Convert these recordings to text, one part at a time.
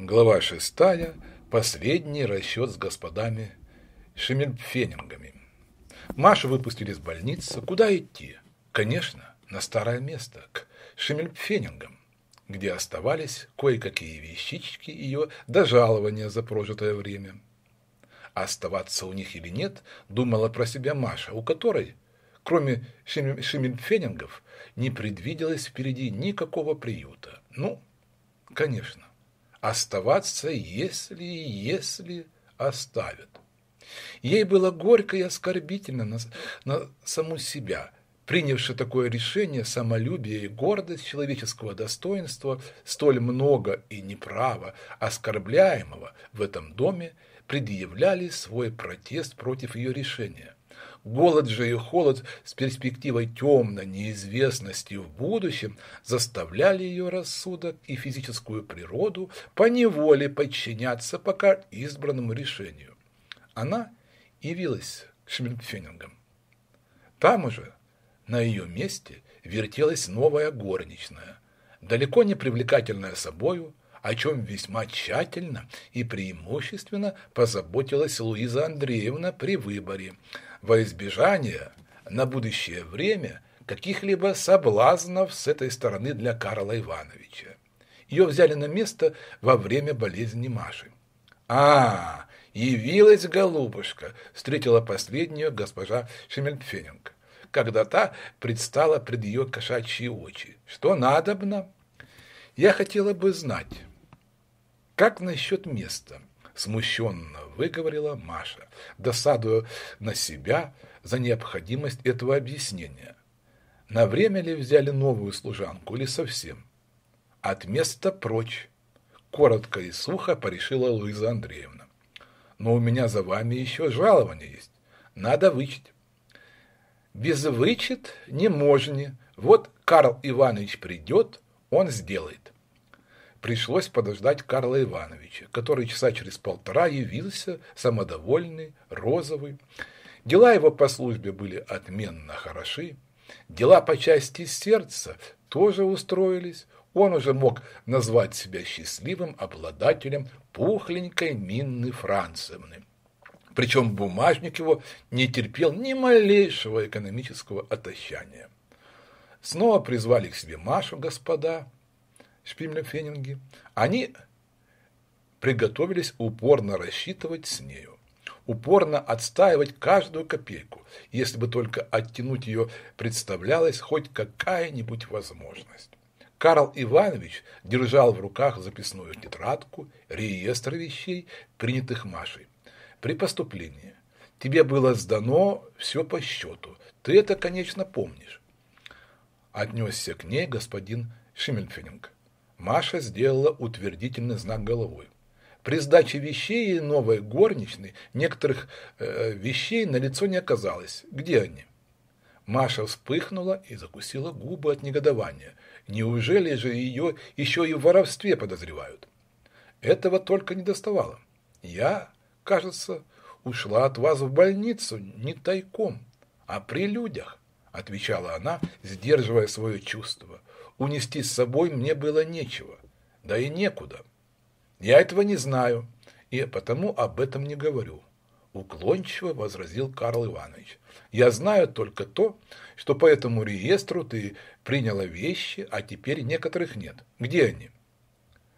Глава шестая. Последний расчет с господами Шемельфенингами. Машу выпустили из больницы. Куда идти? Конечно, на старое место, к Шемельфенингам, где оставались кое-какие вещички ее до жалования за прожитое время. оставаться у них или нет, думала про себя Маша, у которой, кроме Шемельфенингов, не предвиделось впереди никакого приюта. Ну, конечно оставаться, если, если оставят. Ей было горько и оскорбительно на, на саму себя, принявши такое решение самолюбие и гордость человеческого достоинства, столь много и неправо оскорбляемого в этом доме, предъявляли свой протест против ее решения. Голод же и холод с перспективой темной неизвестности в будущем заставляли ее рассудок и физическую природу по неволе подчиняться пока избранному решению. Она явилась к Шмельфенингам. Там уже, на ее месте, вертелась новая горничная, далеко не привлекательная собою, о чем весьма тщательно и преимущественно позаботилась Луиза Андреевна при выборе – во избежание на будущее время каких-либо соблазнов с этой стороны для Карла Ивановича. Ее взяли на место во время болезни Маши. «А, явилась голубушка!» — встретила последнюю госпожа Шемельпфенинг, когда та предстала пред ее кошачьи очи. «Что надобно?» «Я хотела бы знать, как насчет места?» — смущенного выговорила Маша, досадуя на себя за необходимость этого объяснения. На время ли взяли новую служанку или совсем? От места прочь. Коротко и сухо порешила Луиза Андреевна. Но у меня за вами еще жалование есть. Надо вычить. Без вычет не можно. Вот Карл Иванович придет, он сделает пришлось подождать Карла Ивановича, который часа через полтора явился, самодовольный, розовый. Дела его по службе были отменно хороши. Дела по части сердца тоже устроились. Он уже мог назвать себя счастливым обладателем пухленькой Минны Францевны. Причем бумажник его не терпел ни малейшего экономического отощания. Снова призвали к себе Машу, господа, Шпимля Феннинги, они приготовились упорно рассчитывать с нею, упорно отстаивать каждую копейку, если бы только оттянуть ее представлялась хоть какая-нибудь возможность. Карл Иванович держал в руках записную тетрадку, реестр вещей, принятых Машей. При поступлении тебе было сдано все по счету, ты это, конечно, помнишь. Отнесся к ней господин Шимельфенинг. Маша сделала утвердительный знак головой. При сдаче вещей новой горничной некоторых э, вещей на лицо не оказалось. Где они? Маша вспыхнула и закусила губы от негодования. Неужели же ее еще и в воровстве подозревают? Этого только не доставало. Я, кажется, ушла от вас в больницу не тайком, а при людях, отвечала она, сдерживая свое чувство унести с собой мне было нечего, да и некуда. Я этого не знаю, и потому об этом не говорю. Уклончиво возразил Карл Иванович. Я знаю только то, что по этому реестру ты приняла вещи, а теперь некоторых нет. Где они?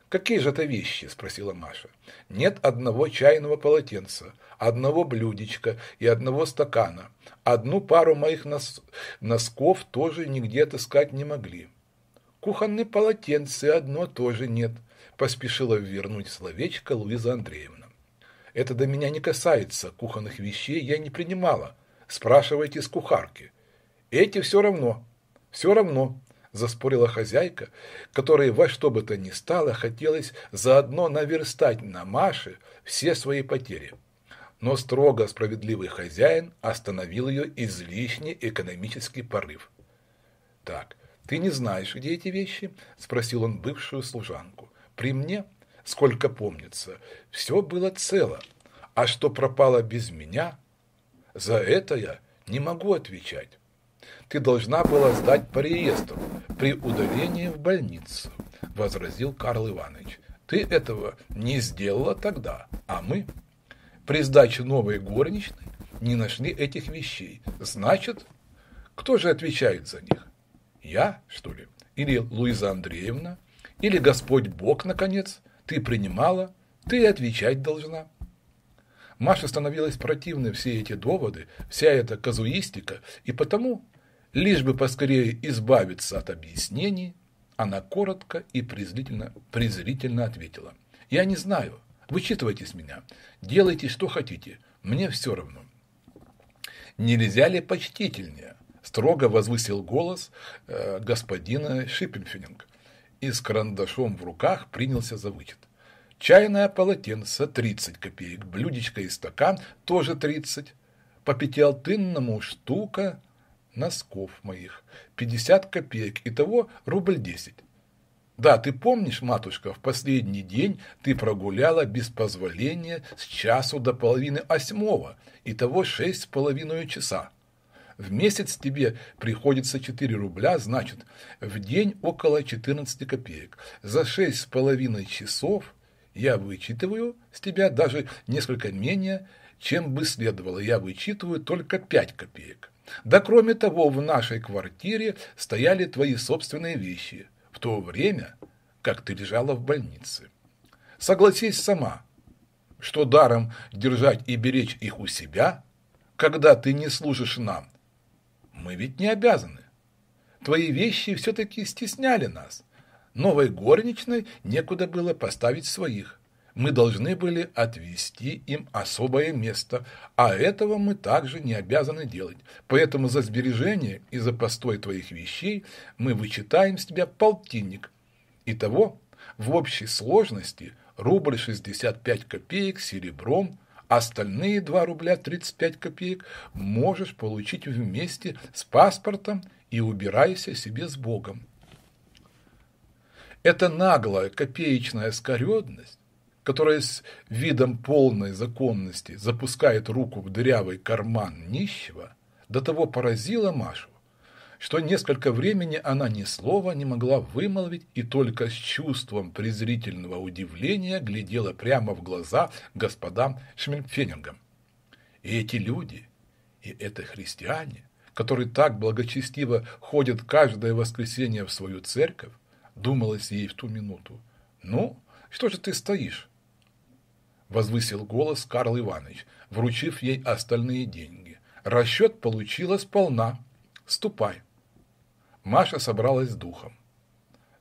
«Какие же это вещи?» – спросила Маша. «Нет одного чайного полотенца, одного блюдечка и одного стакана. Одну пару моих нос... носков тоже нигде отыскать не могли. Кухонные полотенца одно тоже нет, поспешила вернуть словечко Луиза Андреевна. Это до меня не касается, кухонных вещей я не принимала. Спрашивайте с кухарки. Эти все равно, все равно, заспорила хозяйка, которой во что бы то ни стало хотелось заодно наверстать на Маше все свои потери. Но строго справедливый хозяин остановил ее излишний экономический порыв. Так, «Ты не знаешь, где эти вещи?» – спросил он бывшую служанку. «При мне, сколько помнится, все было цело, а что пропало без меня, за это я не могу отвечать. Ты должна была сдать по реестру при удалении в больницу», – возразил Карл Иванович. «Ты этого не сделала тогда, а мы при сдаче новой горничной не нашли этих вещей. Значит, кто же отвечает за них?» Я, что ли? Или Луиза Андреевна? Или Господь Бог, наконец? Ты принимала? Ты отвечать должна. Маше становилось противны все эти доводы, вся эта казуистика, и потому, лишь бы поскорее избавиться от объяснений, она коротко и презрительно, презрительно ответила. «Я не знаю. Вычитывайте с меня. Делайте, что хотите. Мне все равно». «Нельзя ли почтительнее?» строго возвысил голос э, господина Шиппенфининг и с карандашом в руках принялся за вычет. Чайное полотенце – 30 копеек, блюдечко и стакан – тоже 30. По пятиалтынному штука носков моих – 50 копеек, итого рубль 10. Да, ты помнишь, матушка, в последний день ты прогуляла без позволения с часу до половины восьмого, итого шесть с половиной часа. В месяц тебе приходится 4 рубля, значит, в день около 14 копеек. За 6,5 часов я вычитываю с тебя даже несколько менее, чем бы следовало. Я вычитываю только 5 копеек. Да кроме того, в нашей квартире стояли твои собственные вещи, в то время, как ты лежала в больнице. Согласись сама, что даром держать и беречь их у себя, когда ты не служишь нам, мы ведь не обязаны. Твои вещи все-таки стесняли нас. Новой горничной некуда было поставить своих. Мы должны были отвести им особое место, а этого мы также не обязаны делать. Поэтому за сбережение и за постой твоих вещей мы вычитаем с тебя полтинник. Итого в общей сложности рубль 65 копеек серебром – Остальные 2 рубля 35 копеек можешь получить вместе с паспортом и убирайся себе с Богом. Эта наглая копеечная скоредность, которая с видом полной законности запускает руку в дырявый карман нищего, до того поразила Машу, что несколько времени она ни слова не могла вымолвить и только с чувством презрительного удивления глядела прямо в глаза господам Шмельфенингам. И эти люди, и это христиане, которые так благочестиво ходят каждое воскресенье в свою церковь, думалось ей в ту минуту. «Ну, что же ты стоишь?» Возвысил голос Карл Иванович, вручив ей остальные деньги. Расчет получила полна. Ступай. Маша собралась с духом.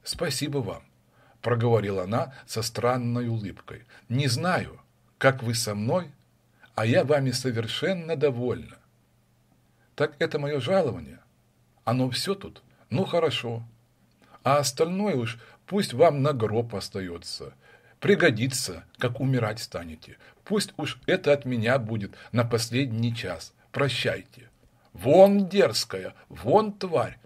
«Спасибо вам», – проговорила она со странной улыбкой. «Не знаю, как вы со мной, а я вами совершенно довольна». «Так это мое жалование. Оно все тут? Ну, хорошо. А остальное уж пусть вам на гроб остается. Пригодится, как умирать станете. Пусть уж это от меня будет на последний час. Прощайте». «Вон дерзкая, вон тварь!»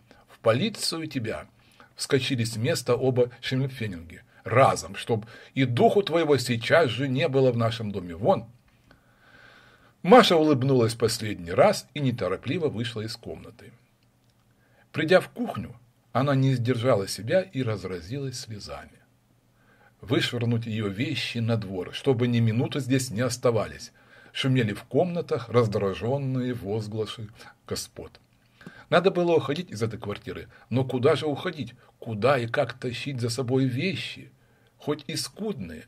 полицию тебя!» Вскочили с места оба шемельфенинги. «Разом, чтоб и духу твоего сейчас же не было в нашем доме. Вон!» Маша улыбнулась последний раз и неторопливо вышла из комнаты. Придя в кухню, она не сдержала себя и разразилась слезами. Вышвырнуть ее вещи на двор, чтобы ни минуты здесь не оставались. Шумели в комнатах раздраженные возгласы господ. Надо было уходить из этой квартиры. Но куда же уходить? Куда и как тащить за собой вещи? Хоть и скудные.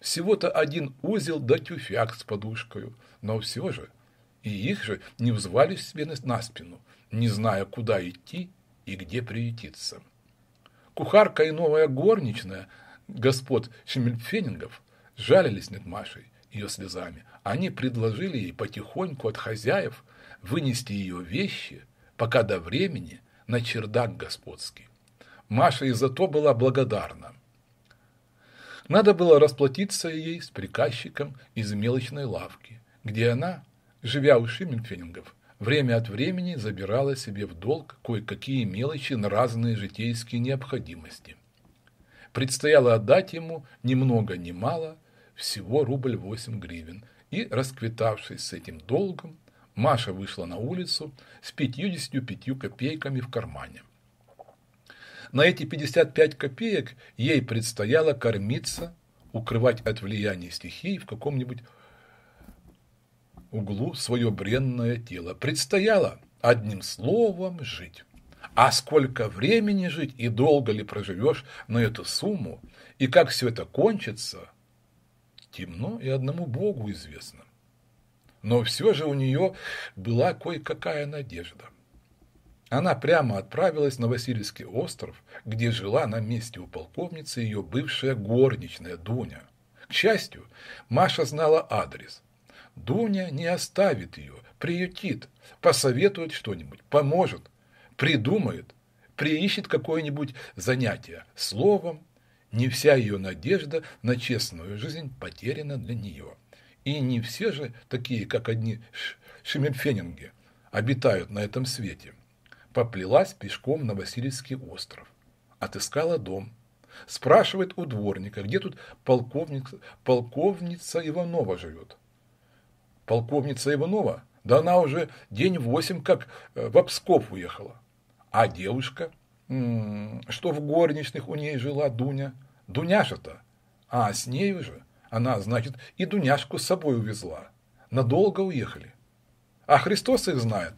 Всего-то один узел да тюфяк с подушкой, Но все же. И их же не взвали себе на спину, не зная, куда идти и где приютиться. Кухарка и новая горничная господ Шемельфенингов жалились над Машей ее слезами. Они предложили ей потихоньку от хозяев вынести ее вещи – пока до времени на чердак господский. Маша и за то была благодарна. Надо было расплатиться ей с приказчиком из мелочной лавки, где она, живя у Шименфенингов, время от времени забирала себе в долг кое-какие мелочи на разные житейские необходимости. Предстояло отдать ему ни много ни мало, всего рубль восемь гривен, и, расквитавшись с этим долгом, Маша вышла на улицу с 55 копейками в кармане. На эти 55 копеек ей предстояло кормиться, укрывать от влияния стихий в каком-нибудь углу свое бренное тело. Предстояло одним словом жить. А сколько времени жить и долго ли проживешь на эту сумму, и как все это кончится, темно и одному Богу известно но все же у нее была кое-какая надежда. Она прямо отправилась на Васильевский остров, где жила на месте у полковницы ее бывшая горничная Дуня. К счастью, Маша знала адрес. Дуня не оставит ее, приютит, посоветует что-нибудь, поможет, придумает, приищет какое-нибудь занятие. Словом, не вся ее надежда на честную жизнь потеряна для нее. И не все же такие, как одни шемельфенинги, обитают на этом свете. Поплелась пешком на Васильевский остров. Отыскала дом. Спрашивает у дворника, где тут полковник, полковница Иванова живет. Полковница Иванова? Да она уже день восемь как э, в Псков уехала. А девушка? М-м, что в горничных у ней жила Дуня? Дуняша-то? А, с ней уже? Она, значит, и Дуняшку с собой увезла. Надолго уехали. А Христос их знает.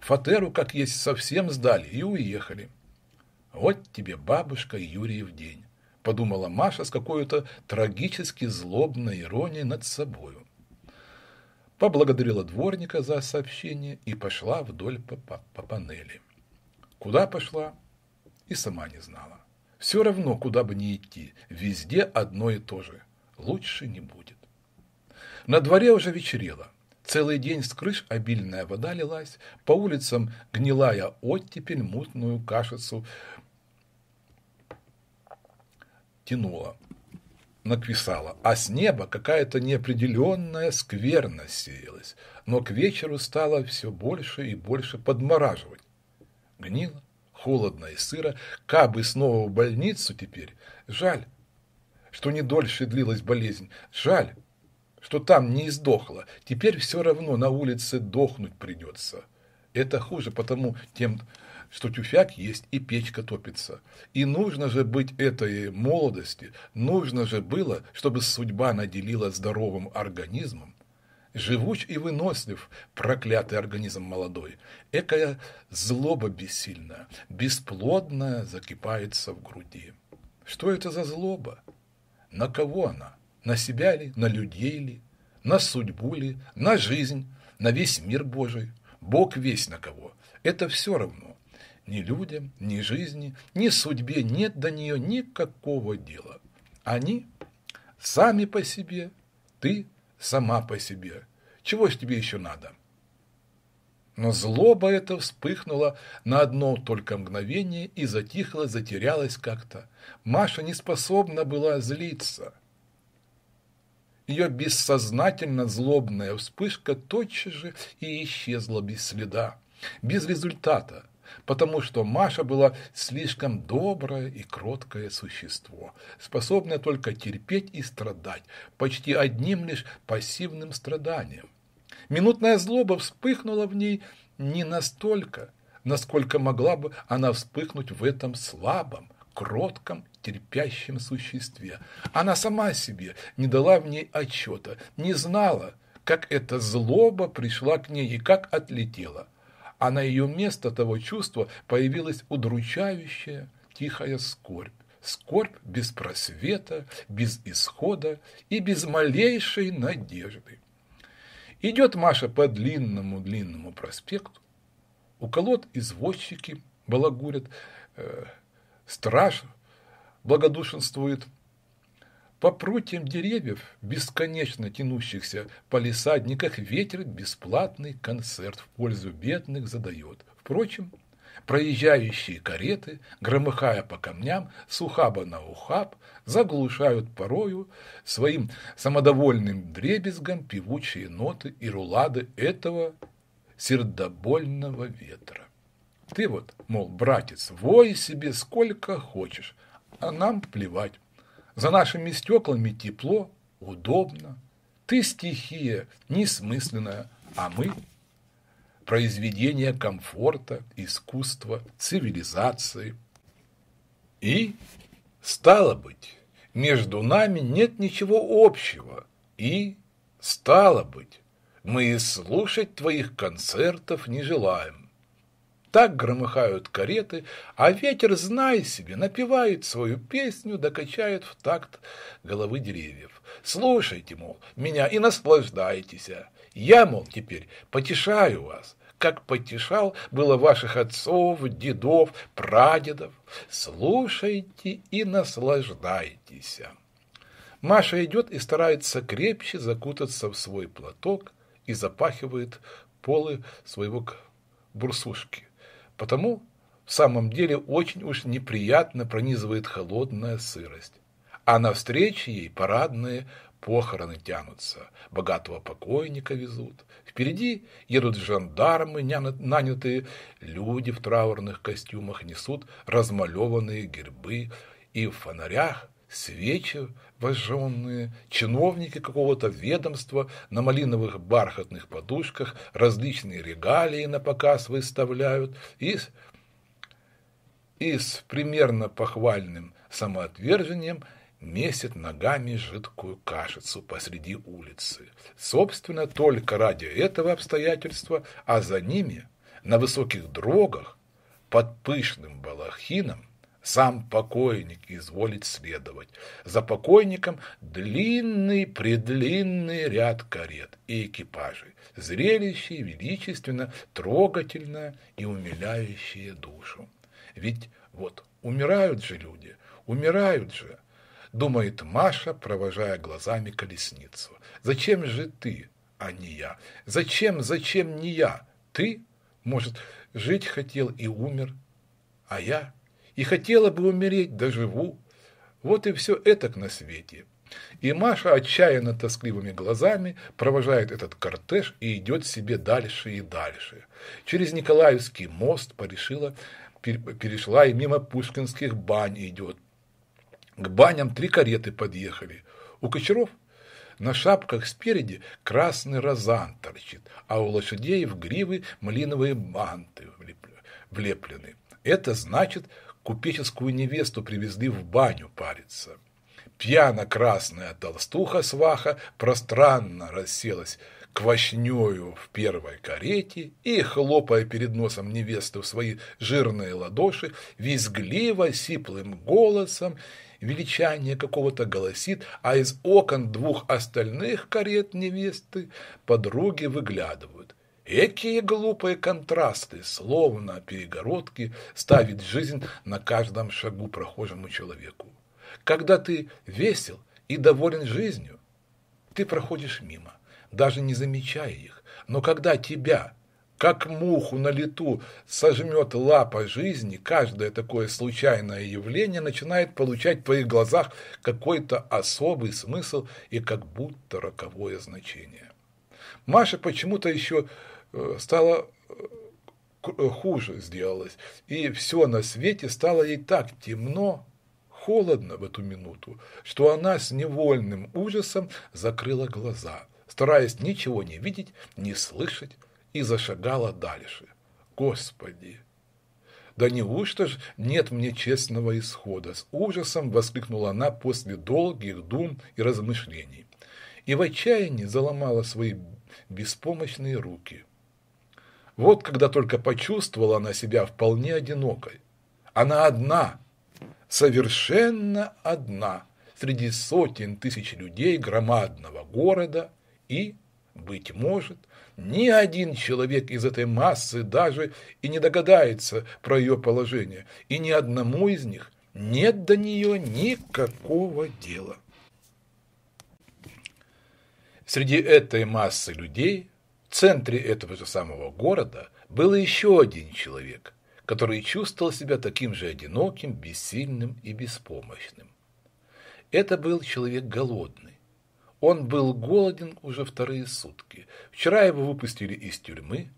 Фатеру, как есть, совсем сдали и уехали. Вот тебе бабушка Юрий в день, подумала Маша с какой-то трагически злобной иронией над собою. Поблагодарила дворника за сообщение и пошла вдоль по, по, по панели. Куда пошла, и сама не знала. Все равно, куда бы ни идти, везде одно и то же – лучше не будет. На дворе уже вечерело. Целый день с крыш обильная вода лилась, по улицам гнилая оттепель мутную кашицу тянула, наквисала, а с неба какая-то неопределенная скверно сеялась, но к вечеру стало все больше и больше подмораживать. Гнило, холодно и сыро, кабы снова в больницу теперь, жаль, что не дольше длилась болезнь. Жаль, что там не издохла. Теперь все равно на улице дохнуть придется. Это хуже, потому тем, что тюфяк есть и печка топится. И нужно же быть этой молодости, нужно же было, чтобы судьба наделила здоровым организмом. Живуч и вынослив, проклятый организм молодой, экая злоба бессильная, бесплодная закипается в груди. Что это за злоба? На кого она? На себя ли? На людей ли? На судьбу ли? На жизнь? На весь мир Божий? Бог весь на кого? Это все равно. Ни людям, ни жизни, ни судьбе нет до нее никакого дела. Они сами по себе, ты сама по себе. Чего ж тебе еще надо? Но злоба эта вспыхнула на одно только мгновение и затихла, затерялась как-то. Маша не способна была злиться. Ее бессознательно злобная вспышка тотчас же и исчезла без следа, без результата, потому что Маша была слишком доброе и кроткое существо, способное только терпеть и страдать, почти одним лишь пассивным страданием. Минутная злоба вспыхнула в ней не настолько, насколько могла бы она вспыхнуть в этом слабом, кротком, терпящем существе. Она сама себе не дала в ней отчета, не знала, как эта злоба пришла к ней и как отлетела. А на ее место того чувства появилась удручающая, тихая скорбь. Скорбь без просвета, без исхода и без малейшей надежды. Идет Маша по длинному-длинному проспекту. У колод извозчики балагурят, э, страж благодушенствует. По прутьям деревьев, бесконечно тянущихся палисадниках, ветер бесплатный концерт в пользу бедных задает. Впрочем, проезжающие кареты, громыхая по камням, с ухаба на ухаб, заглушают порою своим самодовольным дребезгом певучие ноты и рулады этого сердобольного ветра. Ты вот, мол, братец, вой себе сколько хочешь, а нам плевать. За нашими стеклами тепло, удобно. Ты стихия несмысленная, а мы – произведение комфорта, искусства, цивилизации. И, стало быть, между нами нет ничего общего. И, стало быть, мы и слушать твоих концертов не желаем так громыхают кареты, а ветер, знай себе, напевает свою песню, докачает в такт головы деревьев. Слушайте, мол, меня и наслаждайтесь. Я, мол, теперь потешаю вас, как потешал было ваших отцов, дедов, прадедов. Слушайте и наслаждайтесь. Маша идет и старается крепче закутаться в свой платок и запахивает полы своего бурсушки. Потому в самом деле очень уж неприятно пронизывает холодная сырость. А навстречу ей парадные похороны тянутся, богатого покойника везут. Впереди едут жандармы, нанятые люди в траурных костюмах, несут размалеванные гербы и в фонарях свечи обожженные, чиновники какого-то ведомства на малиновых бархатных подушках различные регалии на показ выставляют и, и с примерно похвальным самоотвержением месят ногами жидкую кашицу посреди улицы. Собственно, только ради этого обстоятельства, а за ними, на высоких дрогах, под пышным балахином, сам покойник изволит следовать. За покойником длинный-предлинный ряд карет и экипажей, зрелище величественно, трогательное и умиляющее душу. Ведь вот умирают же люди, умирают же, думает Маша, провожая глазами колесницу. Зачем же ты, а не я? Зачем, зачем не я? Ты, может, жить хотел и умер, а я – и хотела бы умереть, да живу. Вот и все это на свете. И Маша отчаянно тоскливыми глазами провожает этот кортеж и идет себе дальше и дальше. Через Николаевский мост порешила, перешла и мимо пушкинских бань идет. К баням три кареты подъехали. У кочеров на шапках спереди красный розан торчит, а у лошадей в гривы малиновые банты влеплены. Это значит, купеческую невесту привезли в баню париться. Пьяно-красная толстуха-сваха пространно расселась квашнёю в первой карете и, хлопая перед носом невесты в свои жирные ладоши, визгливо, сиплым голосом величание какого-то голосит, а из окон двух остальных карет невесты подруги выглядывают – Экие глупые контрасты, словно перегородки, ставит жизнь на каждом шагу прохожему человеку. Когда ты весел и доволен жизнью, ты проходишь мимо, даже не замечая их. Но когда тебя, как муху на лету, сожмет лапа жизни, каждое такое случайное явление начинает получать в твоих глазах какой-то особый смысл и как будто роковое значение. Маша почему-то еще Э, стало э, э, хуже сделалось. И все на свете стало ей так темно, холодно в эту минуту, что она с невольным ужасом закрыла глаза, стараясь ничего не видеть, не слышать, и зашагала дальше. Господи! «Да неужто ж нет мне честного исхода?» С ужасом воскликнула она после долгих дум и размышлений. И в отчаянии заломала свои беспомощные руки – вот когда только почувствовала она себя вполне одинокой. Она одна, совершенно одна среди сотен тысяч людей громадного города и, быть может, ни один человек из этой массы даже и не догадается про ее положение, и ни одному из них нет до нее никакого дела. Среди этой массы людей в центре этого же самого города был еще один человек, который чувствовал себя таким же одиноким, бессильным и беспомощным. Это был человек голодный. Он был голоден уже вторые сутки. Вчера его выпустили из тюрьмы.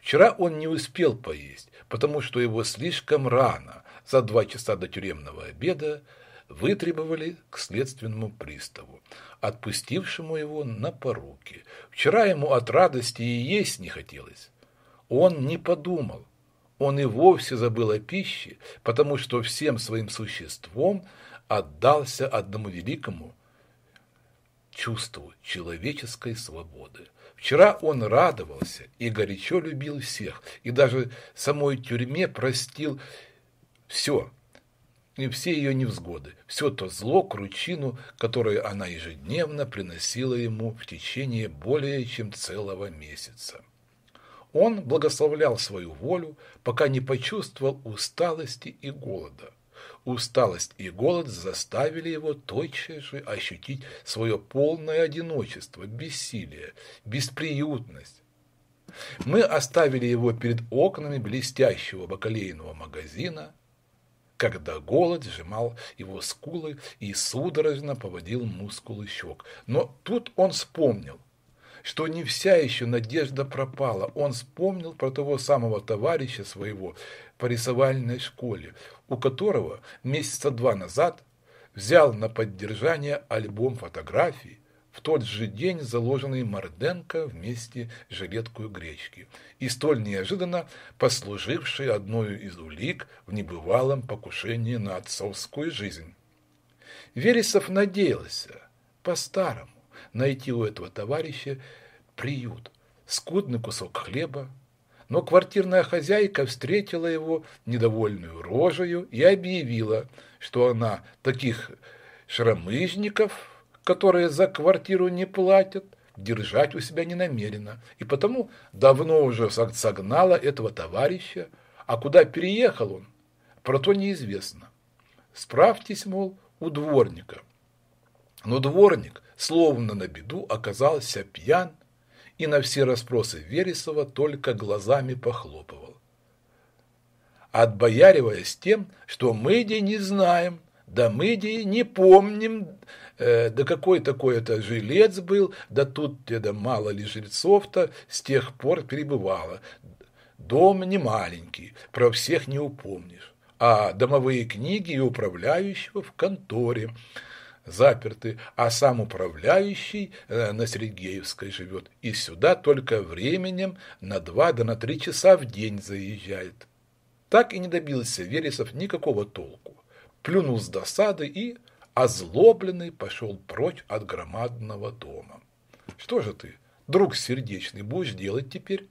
Вчера он не успел поесть, потому что его слишком рано, за два часа до тюремного обеда, вытребовали к следственному приставу отпустившему его на поруки. Вчера ему от радости и есть не хотелось. Он не подумал. Он и вовсе забыл о пище, потому что всем своим существом отдался одному великому чувству человеческой свободы. Вчера он радовался и горячо любил всех, и даже самой тюрьме простил все – и все ее невзгоды, все то зло, кручину, которое она ежедневно приносила ему в течение более чем целого месяца. Он благословлял свою волю, пока не почувствовал усталости и голода. Усталость и голод заставили его тотчас же ощутить свое полное одиночество, бессилие, бесприютность. Мы оставили его перед окнами блестящего бакалейного магазина, когда голод сжимал его скулы и судорожно поводил мускулы щек. Но тут он вспомнил, что не вся еще надежда пропала. Он вспомнил про того самого товарища своего по рисовальной школе, у которого месяца два назад взял на поддержание альбом фотографий в тот же день заложенный Морденко вместе с жилеткой гречки и столь неожиданно послуживший одной из улик в небывалом покушении на отцовскую жизнь. Вересов надеялся, по-старому, найти у этого товарища приют, скудный кусок хлеба, но квартирная хозяйка встретила его недовольную рожею и объявила, что она таких шрамыжников которые за квартиру не платят, держать у себя не намерена, и потому давно уже согнала этого товарища, а куда переехал он, про то неизвестно. Справьтесь, мол, у дворника. Но дворник, словно на беду, оказался пьян и на все расспросы Вересова только глазами похлопывал. Отбояриваясь тем, что мы де не знаем, да мы де не помним, Э, да какой такой это жилец был, да тут да мало ли жильцов-то с тех пор перебывало. Дом не маленький, про всех не упомнишь. А домовые книги и управляющего в конторе заперты, а сам управляющий э, на Сергеевской живет. И сюда только временем на два да на три часа в день заезжает. Так и не добился Вересов никакого толку. Плюнул с досады и озлобленный пошел прочь от громадного дома. «Что же ты, друг сердечный, будешь делать теперь?»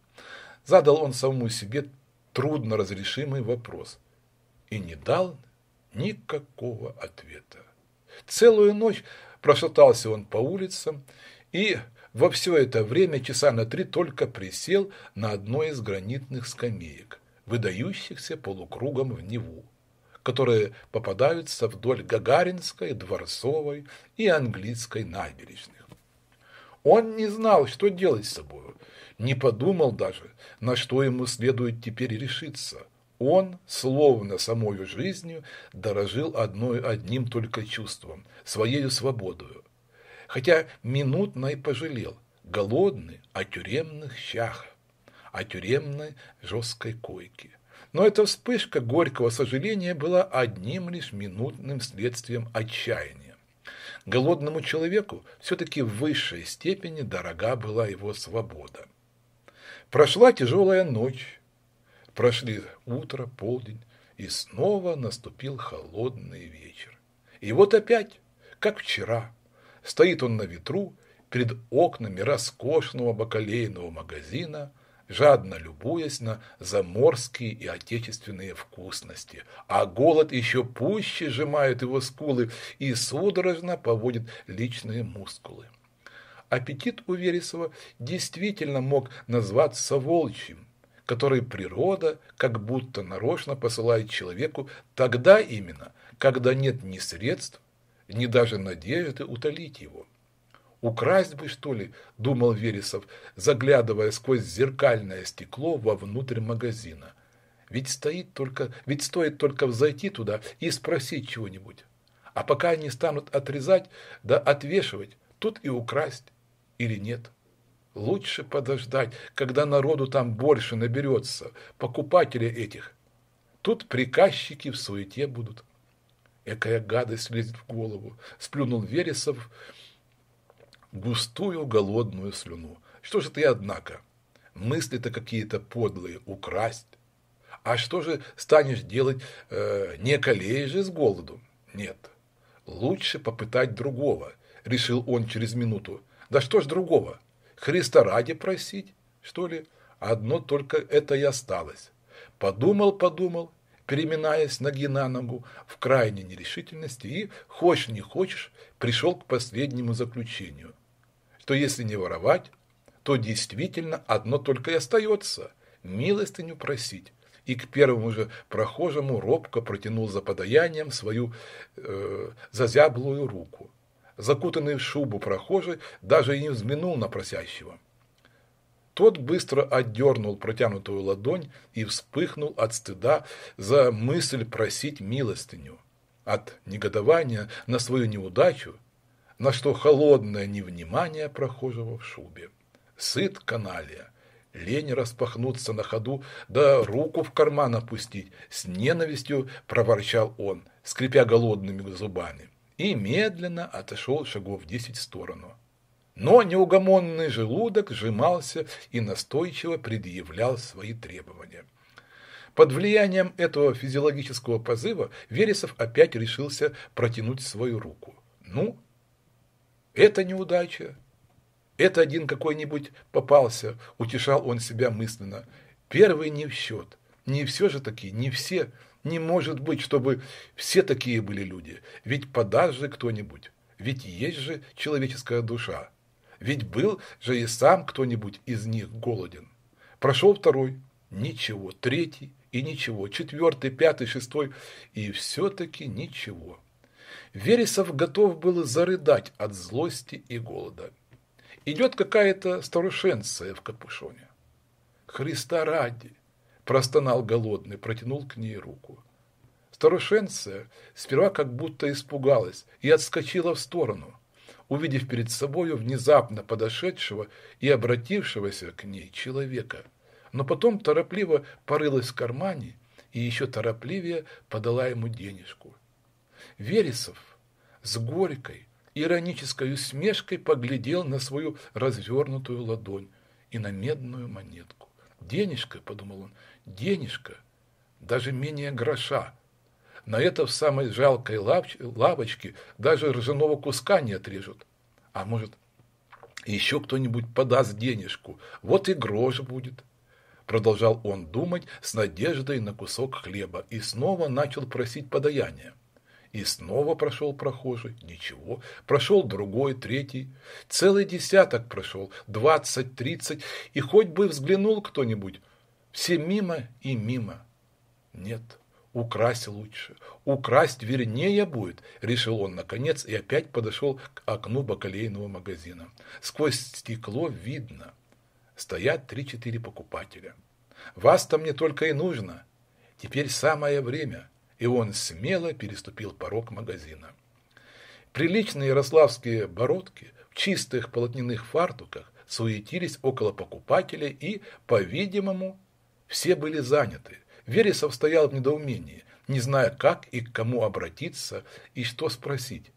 Задал он самому себе трудно разрешимый вопрос и не дал никакого ответа. Целую ночь прошатался он по улицам и во все это время часа на три только присел на одной из гранитных скамеек, выдающихся полукругом в Неву которые попадаются вдоль Гагаринской, Дворцовой и Английской набережных. Он не знал, что делать с собой, не подумал даже, на что ему следует теперь решиться. Он, словно самою жизнью, дорожил одной, одним только чувством – своей свободою. Хотя минутно и пожалел, голодный о тюремных щах, о тюремной жесткой койке. Но эта вспышка горького сожаления была одним лишь минутным следствием отчаяния. Голодному человеку все-таки в высшей степени дорога была его свобода. Прошла тяжелая ночь, прошли утро, полдень, и снова наступил холодный вечер. И вот опять, как вчера, стоит он на ветру перед окнами роскошного бакалейного магазина – жадно любуясь на заморские и отечественные вкусности. А голод еще пуще сжимает его скулы и судорожно поводит личные мускулы. Аппетит у Вересова действительно мог назваться волчьим, который природа как будто нарочно посылает человеку тогда именно, когда нет ни средств, ни даже надежды утолить его. Украсть бы, что ли, думал Вересов, заглядывая сквозь зеркальное стекло вовнутрь магазина. Ведь, стоит только, ведь стоит только взойти туда и спросить чего-нибудь. А пока они станут отрезать, да отвешивать, тут и украсть или нет. Лучше подождать, когда народу там больше наберется, покупателей этих. Тут приказчики в суете будут. Экая гадость лезет в голову, сплюнул Вересов, густую голодную слюну. Что же ты, однако? Мысли-то какие-то подлые, украсть. А что же станешь делать, э, не колеешь же с голоду? Нет, лучше попытать другого, решил он через минуту. Да что ж другого? Христа ради просить, что ли? Одно только это и осталось. Подумал, подумал, переминаясь ноги на ногу в крайней нерешительности и, хочешь не хочешь, пришел к последнему заключению то если не воровать, то действительно одно только и остается – милостыню просить. И к первому же прохожему робко протянул за подаянием свою э, зазяблую руку. Закутанный в шубу прохожий даже и не взглянул на просящего. Тот быстро отдернул протянутую ладонь и вспыхнул от стыда за мысль просить милостыню. От негодования на свою неудачу на что холодное невнимание прохожего в шубе. Сыт каналия, лень распахнуться на ходу, да руку в карман опустить, с ненавистью проворчал он, скрипя голодными зубами, и медленно отошел шагов десять в сторону. Но неугомонный желудок сжимался и настойчиво предъявлял свои требования. Под влиянием этого физиологического позыва Вересов опять решился протянуть свою руку. Ну, это неудача. Это один какой-нибудь попался, утешал он себя мысленно. Первый не в счет. Не все же такие, не все. Не может быть, чтобы все такие были люди. Ведь подаст же кто-нибудь. Ведь есть же человеческая душа. Ведь был же и сам кто-нибудь из них голоден. Прошел второй. Ничего. Третий. И ничего. Четвертый, пятый, шестой. И все-таки ничего. Вересов готов был зарыдать от злости и голода. Идет какая-то старушенция в капюшоне. «Христа ради!» – простонал голодный, протянул к ней руку. Старушенция сперва как будто испугалась и отскочила в сторону, увидев перед собою внезапно подошедшего и обратившегося к ней человека, но потом торопливо порылась в кармане и еще торопливее подала ему денежку. Вересов с горькой, иронической усмешкой поглядел на свою развернутую ладонь и на медную монетку. «Денежка», — подумал он, — «денежка, даже менее гроша». На это в самой жалкой лавочке даже ржаного куска не отрежут. А может, еще кто-нибудь подаст денежку, вот и грош будет. Продолжал он думать с надеждой на кусок хлеба и снова начал просить подаяния. И снова прошел прохожий, ничего. Прошел другой, третий. Целый десяток прошел, двадцать, тридцать. И хоть бы взглянул кто-нибудь. Все мимо и мимо. Нет, украсть лучше. Украсть вернее будет, решил он наконец и опять подошел к окну бакалейного магазина. Сквозь стекло видно. Стоят три-четыре покупателя. Вас-то мне только и нужно. Теперь самое время и он смело переступил порог магазина. Приличные ярославские бородки в чистых полотняных фартуках суетились около покупателя и, по-видимому, все были заняты. Вересов стоял в недоумении, не зная, как и к кому обратиться и что спросить.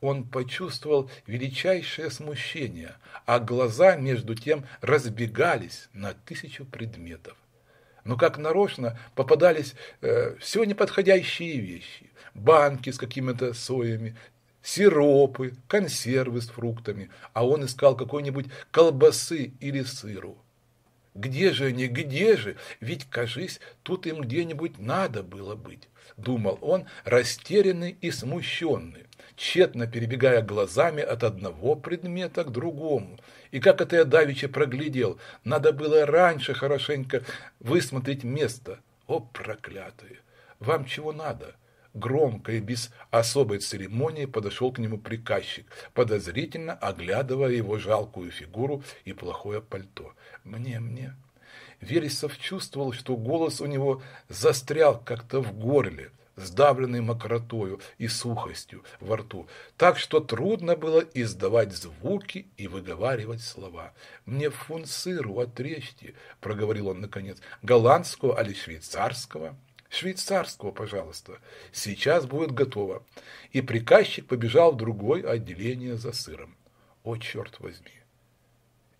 Он почувствовал величайшее смущение, а глаза между тем разбегались на тысячу предметов но ну, как нарочно попадались э, все неподходящие вещи. Банки с какими-то соями, сиропы, консервы с фруктами, а он искал какой-нибудь колбасы или сыру. Где же они, где же? Ведь, кажись, тут им где-нибудь надо было быть, думал он, растерянный и смущенный, тщетно перебегая глазами от одного предмета к другому, и как это я давеча проглядел, надо было раньше хорошенько высмотреть место. О, проклятые! Вам чего надо?» Громко и без особой церемонии подошел к нему приказчик, подозрительно оглядывая его жалкую фигуру и плохое пальто. «Мне, мне!» Вересов чувствовал, что голос у него застрял как-то в горле сдавленный мокротою и сухостью во рту, так что трудно было издавать звуки и выговаривать слова. «Мне фунциру отрежьте», — проговорил он наконец, — «голландского или швейцарского?» «Швейцарского, пожалуйста. Сейчас будет готово». И приказчик побежал в другое отделение за сыром. «О, черт возьми!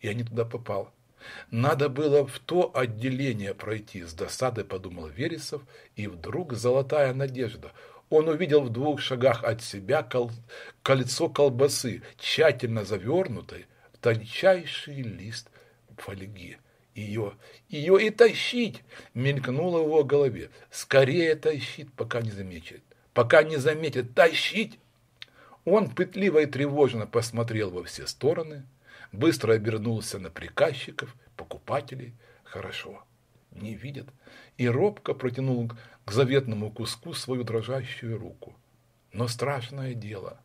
Я не туда попал. Надо было в то отделение пройти, с досады подумал Вересов, и вдруг золотая надежда. Он увидел в двух шагах от себя кол... кольцо колбасы, тщательно завернутой в тончайший лист фольги. Ее, ее и тащить, мелькнуло в его голове. Скорее тащить, пока не заметит. Пока не заметит, тащить! Он пытливо и тревожно посмотрел во все стороны, Быстро обернулся на приказчиков, покупателей. Хорошо, не видят. И робко протянул к заветному куску свою дрожащую руку. Но страшное дело.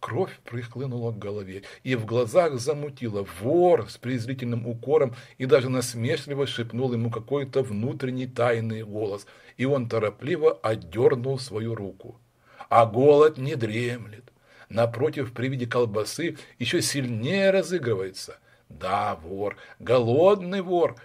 Кровь прихлынула к голове и в глазах замутила. Вор с презрительным укором и даже насмешливо шепнул ему какой-то внутренний тайный голос. И он торопливо отдернул свою руку. А голод не дремлет напротив, при виде колбасы еще сильнее разыгрывается. Да, вор, голодный вор.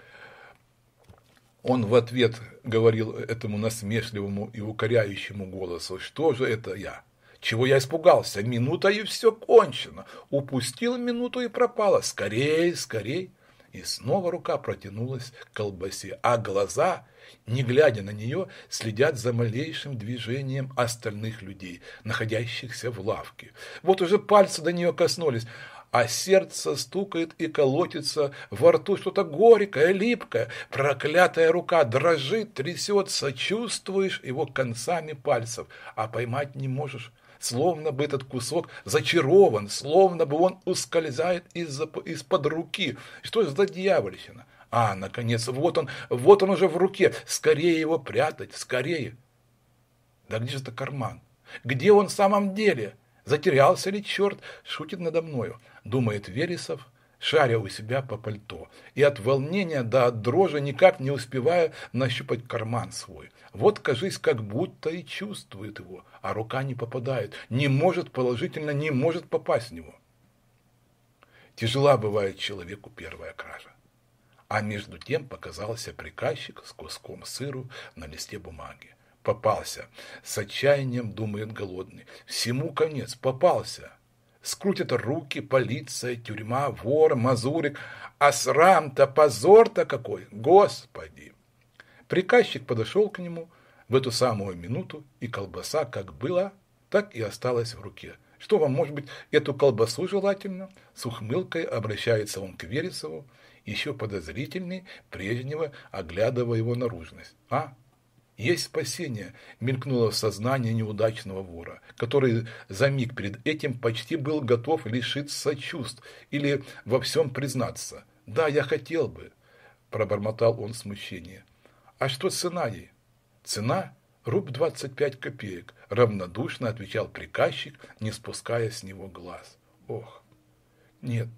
Он в ответ говорил этому насмешливому и укоряющему голосу, что же это я? Чего я испугался? Минута и все кончено. Упустил минуту и пропало. Скорей, скорей. И снова рука протянулась к колбасе, а глаза не глядя на нее, следят за малейшим движением остальных людей, находящихся в лавке. Вот уже пальцы до нее коснулись, а сердце стукает и колотится, во рту что-то горькое, липкое, проклятая рука дрожит, трясется, чувствуешь его концами пальцев, а поймать не можешь словно бы этот кусок зачарован, словно бы он ускользает из-под из руки. Что это за дьявольщина? А, наконец, вот он, вот он уже в руке. Скорее его прятать, скорее. Да где же это карман? Где он в самом деле? Затерялся ли черт? Шутит надо мною, думает Вересов, шаря у себя по пальто. И от волнения до от дрожи никак не успевая нащупать карман свой. Вот, кажись, как будто и чувствует его, а рука не попадает. Не может положительно, не может попасть в него. Тяжела бывает человеку первая кража. А между тем показался приказчик с куском сыру на листе бумаги. Попался. С отчаянием думает голодный. Всему конец. Попался. Скрутят руки, полиция, тюрьма, вор, мазурик. А срам-то, позор-то какой! Господи! Приказчик подошел к нему в эту самую минуту, и колбаса как была, так и осталась в руке. Что вам, может быть, эту колбасу желательно? С ухмылкой обращается он к Вересову еще подозрительней прежнего, оглядывая его наружность. «А, есть спасение!» – мелькнуло в сознании неудачного вора, который за миг перед этим почти был готов лишиться чувств или во всем признаться. «Да, я хотел бы!» – пробормотал он в «А что цена ей?» «Цена?» «Руб двадцать пять копеек», – равнодушно отвечал приказчик, не спуская с него глаз. «Ох, нет,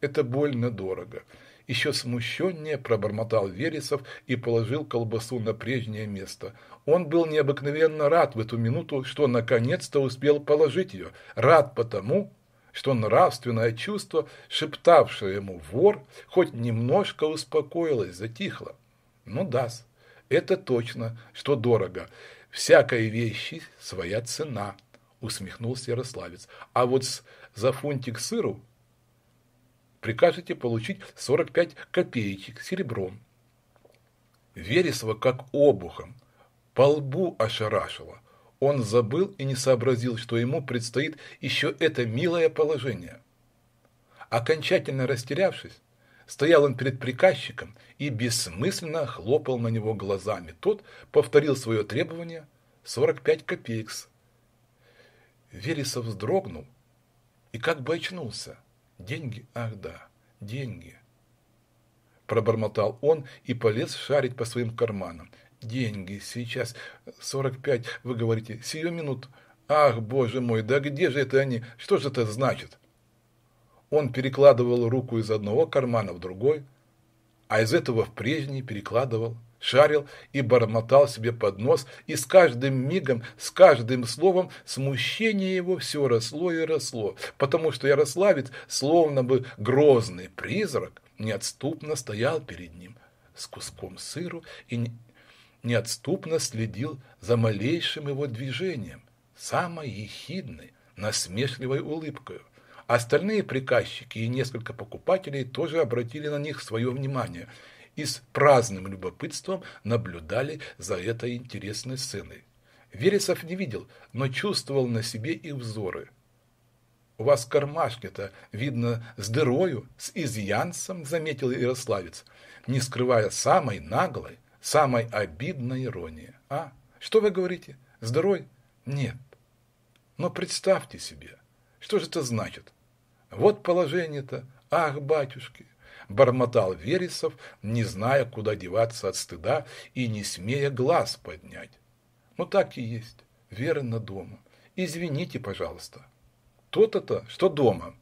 это больно дорого», еще смущеннее пробормотал Вересов и положил колбасу на прежнее место. Он был необыкновенно рад в эту минуту, что наконец-то успел положить ее. Рад потому, что нравственное чувство, шептавшее ему вор, хоть немножко успокоилось, затихло. Ну да, это точно, что дорого. Всякой вещи своя цена, усмехнулся Ярославец. А вот за фунтик сыру Прикажете получить 45 копеечек серебром. Вересова как обухом, по лбу ошарашило. Он забыл и не сообразил, что ему предстоит еще это милое положение. Окончательно растерявшись, стоял он перед приказчиком и бессмысленно хлопал на него глазами. Тот повторил свое требование – 45 копеек. Вересов вздрогнул и как бы очнулся. Деньги? Ах да, деньги. Пробормотал он и полез шарить по своим карманам. Деньги, сейчас 45, вы говорите, сию минут. Ах, боже мой, да где же это они? Что же это значит? Он перекладывал руку из одного кармана в другой, а из этого в прежний перекладывал шарил и бормотал себе под нос, и с каждым мигом, с каждым словом смущение его все росло и росло, потому что Ярославец, словно бы грозный призрак, неотступно стоял перед ним с куском сыру и неотступно следил за малейшим его движением, самой ехидной, насмешливой улыбкой. Остальные приказчики и несколько покупателей тоже обратили на них свое внимание – и с праздным любопытством наблюдали за этой интересной сценой. Вересов не видел, но чувствовал на себе их взоры. «У вас кармашки-то, видно, с дырою, с изъянцем», — заметил ярославец, не скрывая самой наглой, самой обидной иронии. «А, что вы говорите? С дырой? Нет. Но представьте себе, что же это значит? Вот положение-то, ах, батюшки!» бормотал Вересов, не зная, куда деваться от стыда и не смея глаз поднять. Ну так и есть, верно дома. Извините, пожалуйста. То-то-то, что дома.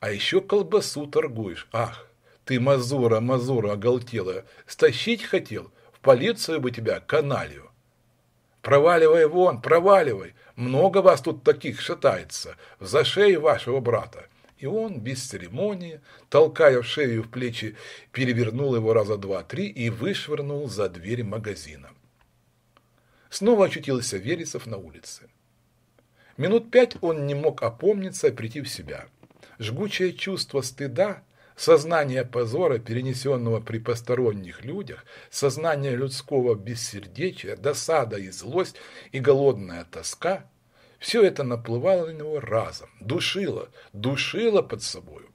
А еще колбасу торгуешь. Ах, ты, Мазура, Мазура, оголтела. Стащить хотел? В полицию бы тебя, каналью. Проваливай вон, проваливай. Много вас тут таких шатается. За шею вашего брата. И он, без церемонии, толкая в шею в плечи, перевернул его раза два-три и вышвырнул за дверь магазина. Снова очутился Вересов на улице. Минут пять он не мог опомниться и прийти в себя. Жгучее чувство стыда, сознание позора, перенесенного при посторонних людях, сознание людского бессердечия, досада и злость и голодная тоска – все это наплывало на него разом, душило, душило под собою.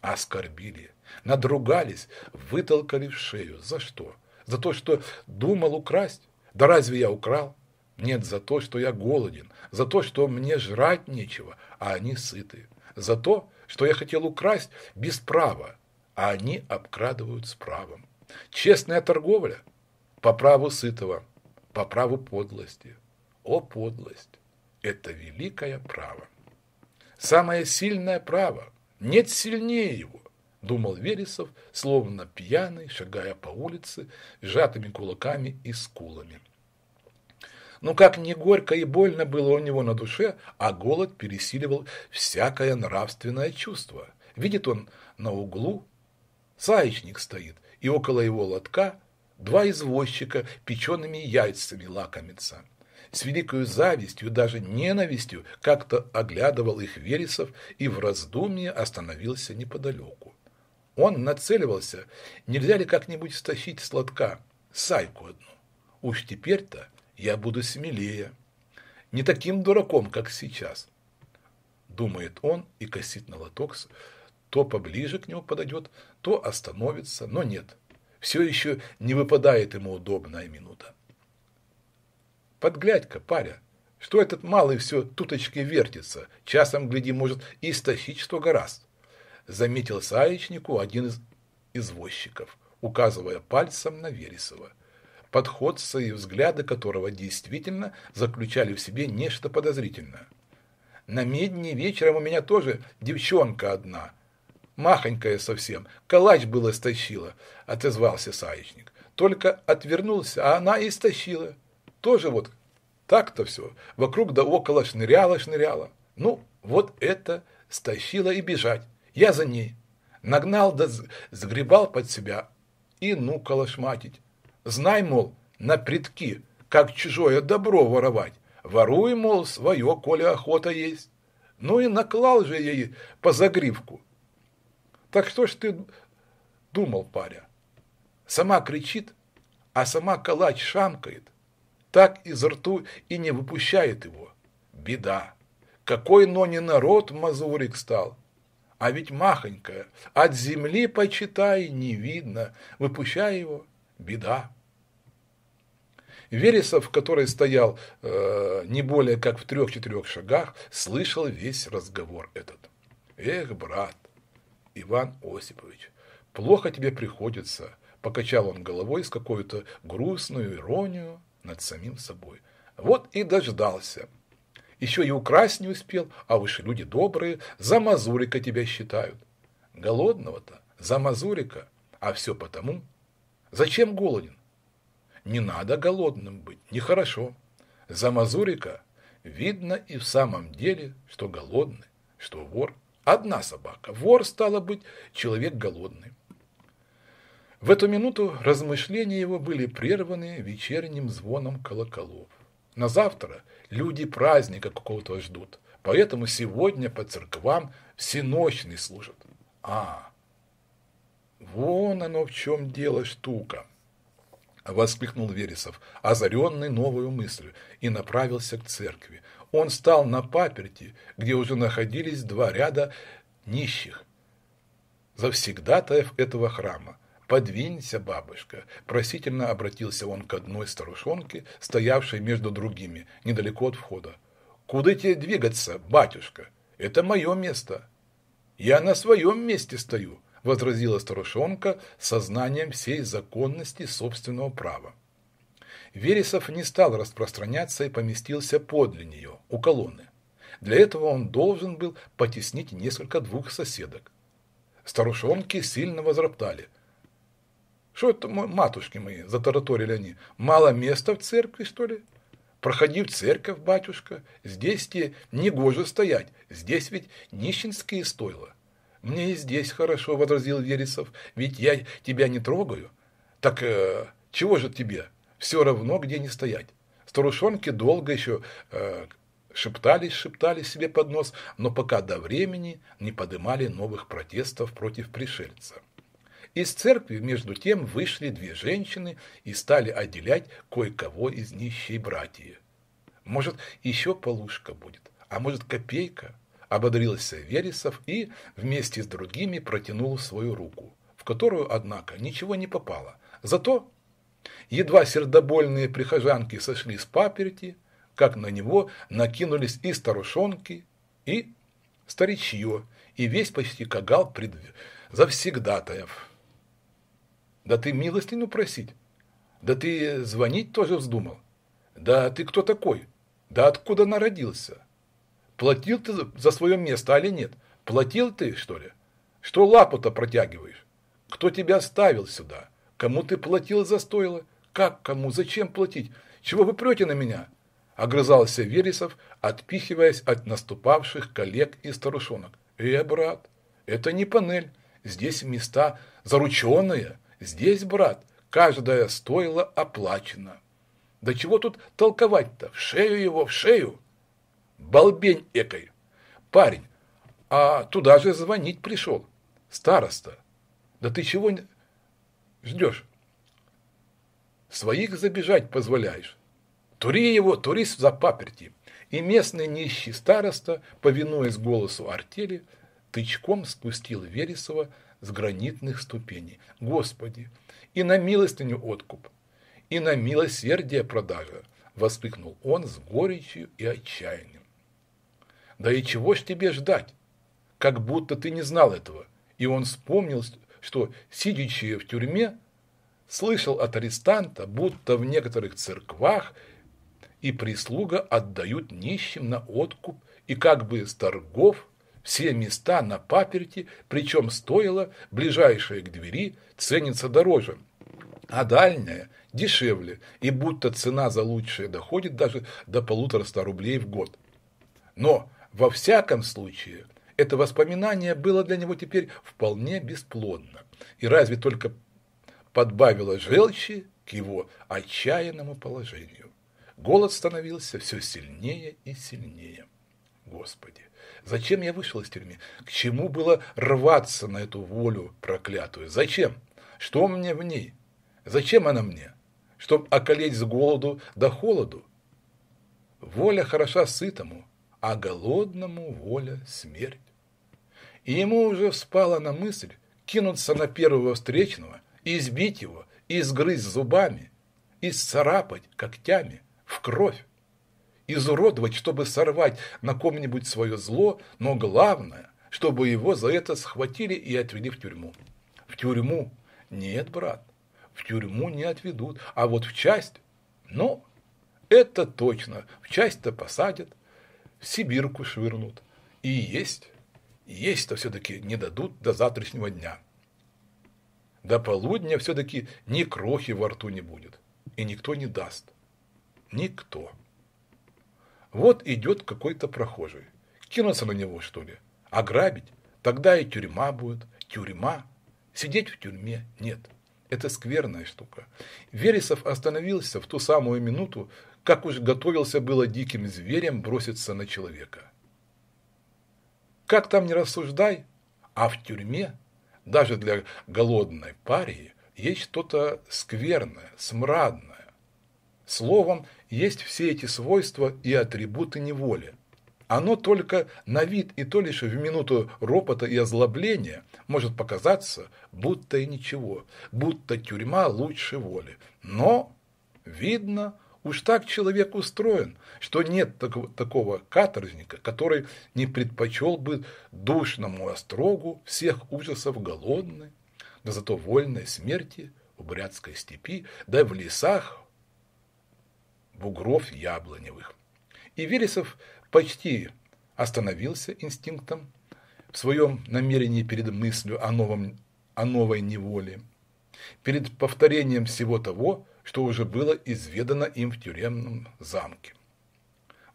Оскорбили, надругались, вытолкали в шею. За что? За то, что думал украсть? Да разве я украл? Нет, за то, что я голоден, за то, что мне жрать нечего, а они сыты. За то, что я хотел украсть без права, а они обкрадывают с правом. Честная торговля по праву сытого, по праву подлости. О, подлость! это великое право. Самое сильное право. Нет сильнее его, думал Вересов, словно пьяный, шагая по улице, сжатыми кулаками и скулами. Но ну, как не горько и больно было у него на душе, а голод пересиливал всякое нравственное чувство. Видит он на углу, саечник стоит, и около его лотка два извозчика печеными яйцами лакомятся с великою завистью, даже ненавистью, как-то оглядывал их Вересов и в раздумье остановился неподалеку. Он нацеливался, нельзя ли как-нибудь стащить с сайку одну. Уж теперь-то я буду смелее, не таким дураком, как сейчас. Думает он и косит на лоток, то поближе к нему подойдет, то остановится, но нет, все еще не выпадает ему удобная минута. Подглядь-ка, паря, что этот малый все туточки вертится, часом, гляди, может, и истощить что гораст. Заметил Саечнику один из извозчиков, указывая пальцем на Вересова, подход с и взгляды которого действительно заключали в себе нечто подозрительное. На медне вечером у меня тоже девчонка одна, махонькая совсем, калач было стащила, отозвался Саечник. Только отвернулся, а она истощила. стащила тоже вот так-то все, вокруг да около шныряло шныряло. Ну, вот это стащила и бежать. Я за ней. Нагнал да сгребал под себя. И ну колошматить. Знай, мол, на предки, как чужое добро воровать. Воруй, мол, свое, коли охота есть. Ну и наклал же ей по загривку. Так что ж ты думал, паря? Сама кричит, а сама калач шамкает так изо рту и не выпущает его. Беда! Какой, но не народ мазурик стал! А ведь махонькая, от земли, почитай, не видно, выпущай его, беда! Вересов, который стоял э, не более как в трех-четырех шагах, слышал весь разговор этот. «Эх, брат, Иван Осипович, плохо тебе приходится», – покачал он головой с какой-то грустной иронией над самим собой. Вот и дождался. Еще и украсть не успел, а выше люди добрые, за мазурика тебя считают. Голодного-то, за мазурика, а все потому. Зачем голоден? Не надо голодным быть, нехорошо. За мазурика видно и в самом деле, что голодный, что вор. Одна собака. Вор, стало быть, человек голодный. В эту минуту размышления его были прерваны вечерним звоном колоколов. На завтра люди праздника какого-то ждут, поэтому сегодня по церквам всеночный служат. А, вон оно в чем дело штука. — воскликнул Вересов, озаренный новую мыслью, и направился к церкви. Он стал на паперти, где уже находились два ряда нищих, завсегдатаев этого храма. «Подвинься, бабушка!» – просительно обратился он к одной старушонке, стоявшей между другими, недалеко от входа. «Куда тебе двигаться, батюшка? Это мое место!» «Я на своем месте стою!» – возразила старушонка с сознанием всей законности собственного права. Вересов не стал распространяться и поместился подле нее, у колонны. Для этого он должен был потеснить несколько двух соседок. Старушонки сильно возроптали. Что это, матушки мои, затараторили они, мало места в церкви, что ли? Проходи в церковь, батюшка, здесь тебе негоже стоять, здесь ведь нищенские стойла. Мне и здесь хорошо, возразил Вересов, ведь я тебя не трогаю. Так э, чего же тебе? Все равно, где не стоять. Старушонки долго еще э, шептались, шептали себе под нос, но пока до времени не подымали новых протестов против пришельца. Из церкви, между тем, вышли две женщины и стали отделять кое-кого из нищей братья. Может, еще полушка будет, а может, копейка? Ободрился Вересов и вместе с другими протянул свою руку, в которую, однако, ничего не попало. Зато едва сердобольные прихожанки сошли с паперти, как на него накинулись и старушонки, и старичье, и весь почти кагал пред... завсегдатаев. Да ты милостину просить? Да ты э, звонить тоже вздумал? Да ты кто такой? Да откуда народился? Платил ты за свое место, или нет? Платил ты, что ли? Что лапу-то протягиваешь? Кто тебя ставил сюда? Кому ты платил за стойло? Как кому? Зачем платить? Чего вы прете на меня?» Огрызался Вересов, отпихиваясь от наступавших коллег и старушонок. «Э, брат, это не панель. Здесь места зарученные». Здесь, брат, каждая стоила оплачена. Да чего тут толковать-то? В шею его, в шею! Болбень экой! Парень, а туда же звонить пришел. Староста, да ты чего ждешь? Своих забежать позволяешь. Тури его, турист за паперти. И местный нищий староста, повинуясь голосу артели, тычком спустил Вересова с гранитных ступеней. Господи, и на милостыню откуп, и на милосердие продажа, воскликнул он с горечью и отчаянием. Да и чего ж тебе ждать? Как будто ты не знал этого. И он вспомнил, что, сидящие в тюрьме, слышал от арестанта, будто в некоторых церквах и прислуга отдают нищим на откуп, и как бы с торгов все места на паперти, причем стоило, ближайшее к двери, ценится дороже, а дальняя дешевле, и будто цена за лучшее доходит даже до полутора ста рублей в год. Но, во всяком случае, это воспоминание было для него теперь вполне бесплодно, и разве только подбавило желчи к его отчаянному положению. Голод становился все сильнее и сильнее. Господи! Зачем я вышел из тюрьмы? К чему было рваться на эту волю проклятую? Зачем? Что мне в ней? Зачем она мне? Чтоб околеть с голоду до да холоду? Воля хороша сытому, а голодному воля смерть. И ему уже вспала на мысль кинуться на первого встречного, избить его, изгрызть зубами, исцарапать когтями в кровь изуродовать, чтобы сорвать на ком-нибудь свое зло, но главное, чтобы его за это схватили и отвели в тюрьму. В тюрьму? Нет, брат, в тюрьму не отведут, а вот в часть, ну, это точно, в часть-то посадят, в Сибирку швырнут. И есть, есть-то все-таки не дадут до завтрашнего дня. До полудня все-таки ни крохи во рту не будет, и никто не даст. Никто. Вот идет какой-то прохожий. Кинуться на него, что ли? Ограбить? Тогда и тюрьма будет. Тюрьма. Сидеть в тюрьме нет. Это скверная штука. Вересов остановился в ту самую минуту, как уж готовился было диким зверем броситься на человека. Как там не рассуждай, а в тюрьме, даже для голодной парии, есть что-то скверное, смрадное. Словом, есть все эти свойства и атрибуты неволи. Оно только на вид и то лишь в минуту ропота и озлобления может показаться, будто и ничего, будто тюрьма лучше воли. Но, видно, уж так человек устроен, что нет так такого каторжника, который не предпочел бы душному острогу всех ужасов голодной, да зато вольной смерти в бурятской степи, да и в лесах бугров яблоневых. И Велесов почти остановился инстинктом в своем намерении перед мыслью о, новом, о новой неволе, перед повторением всего того, что уже было изведано им в тюремном замке.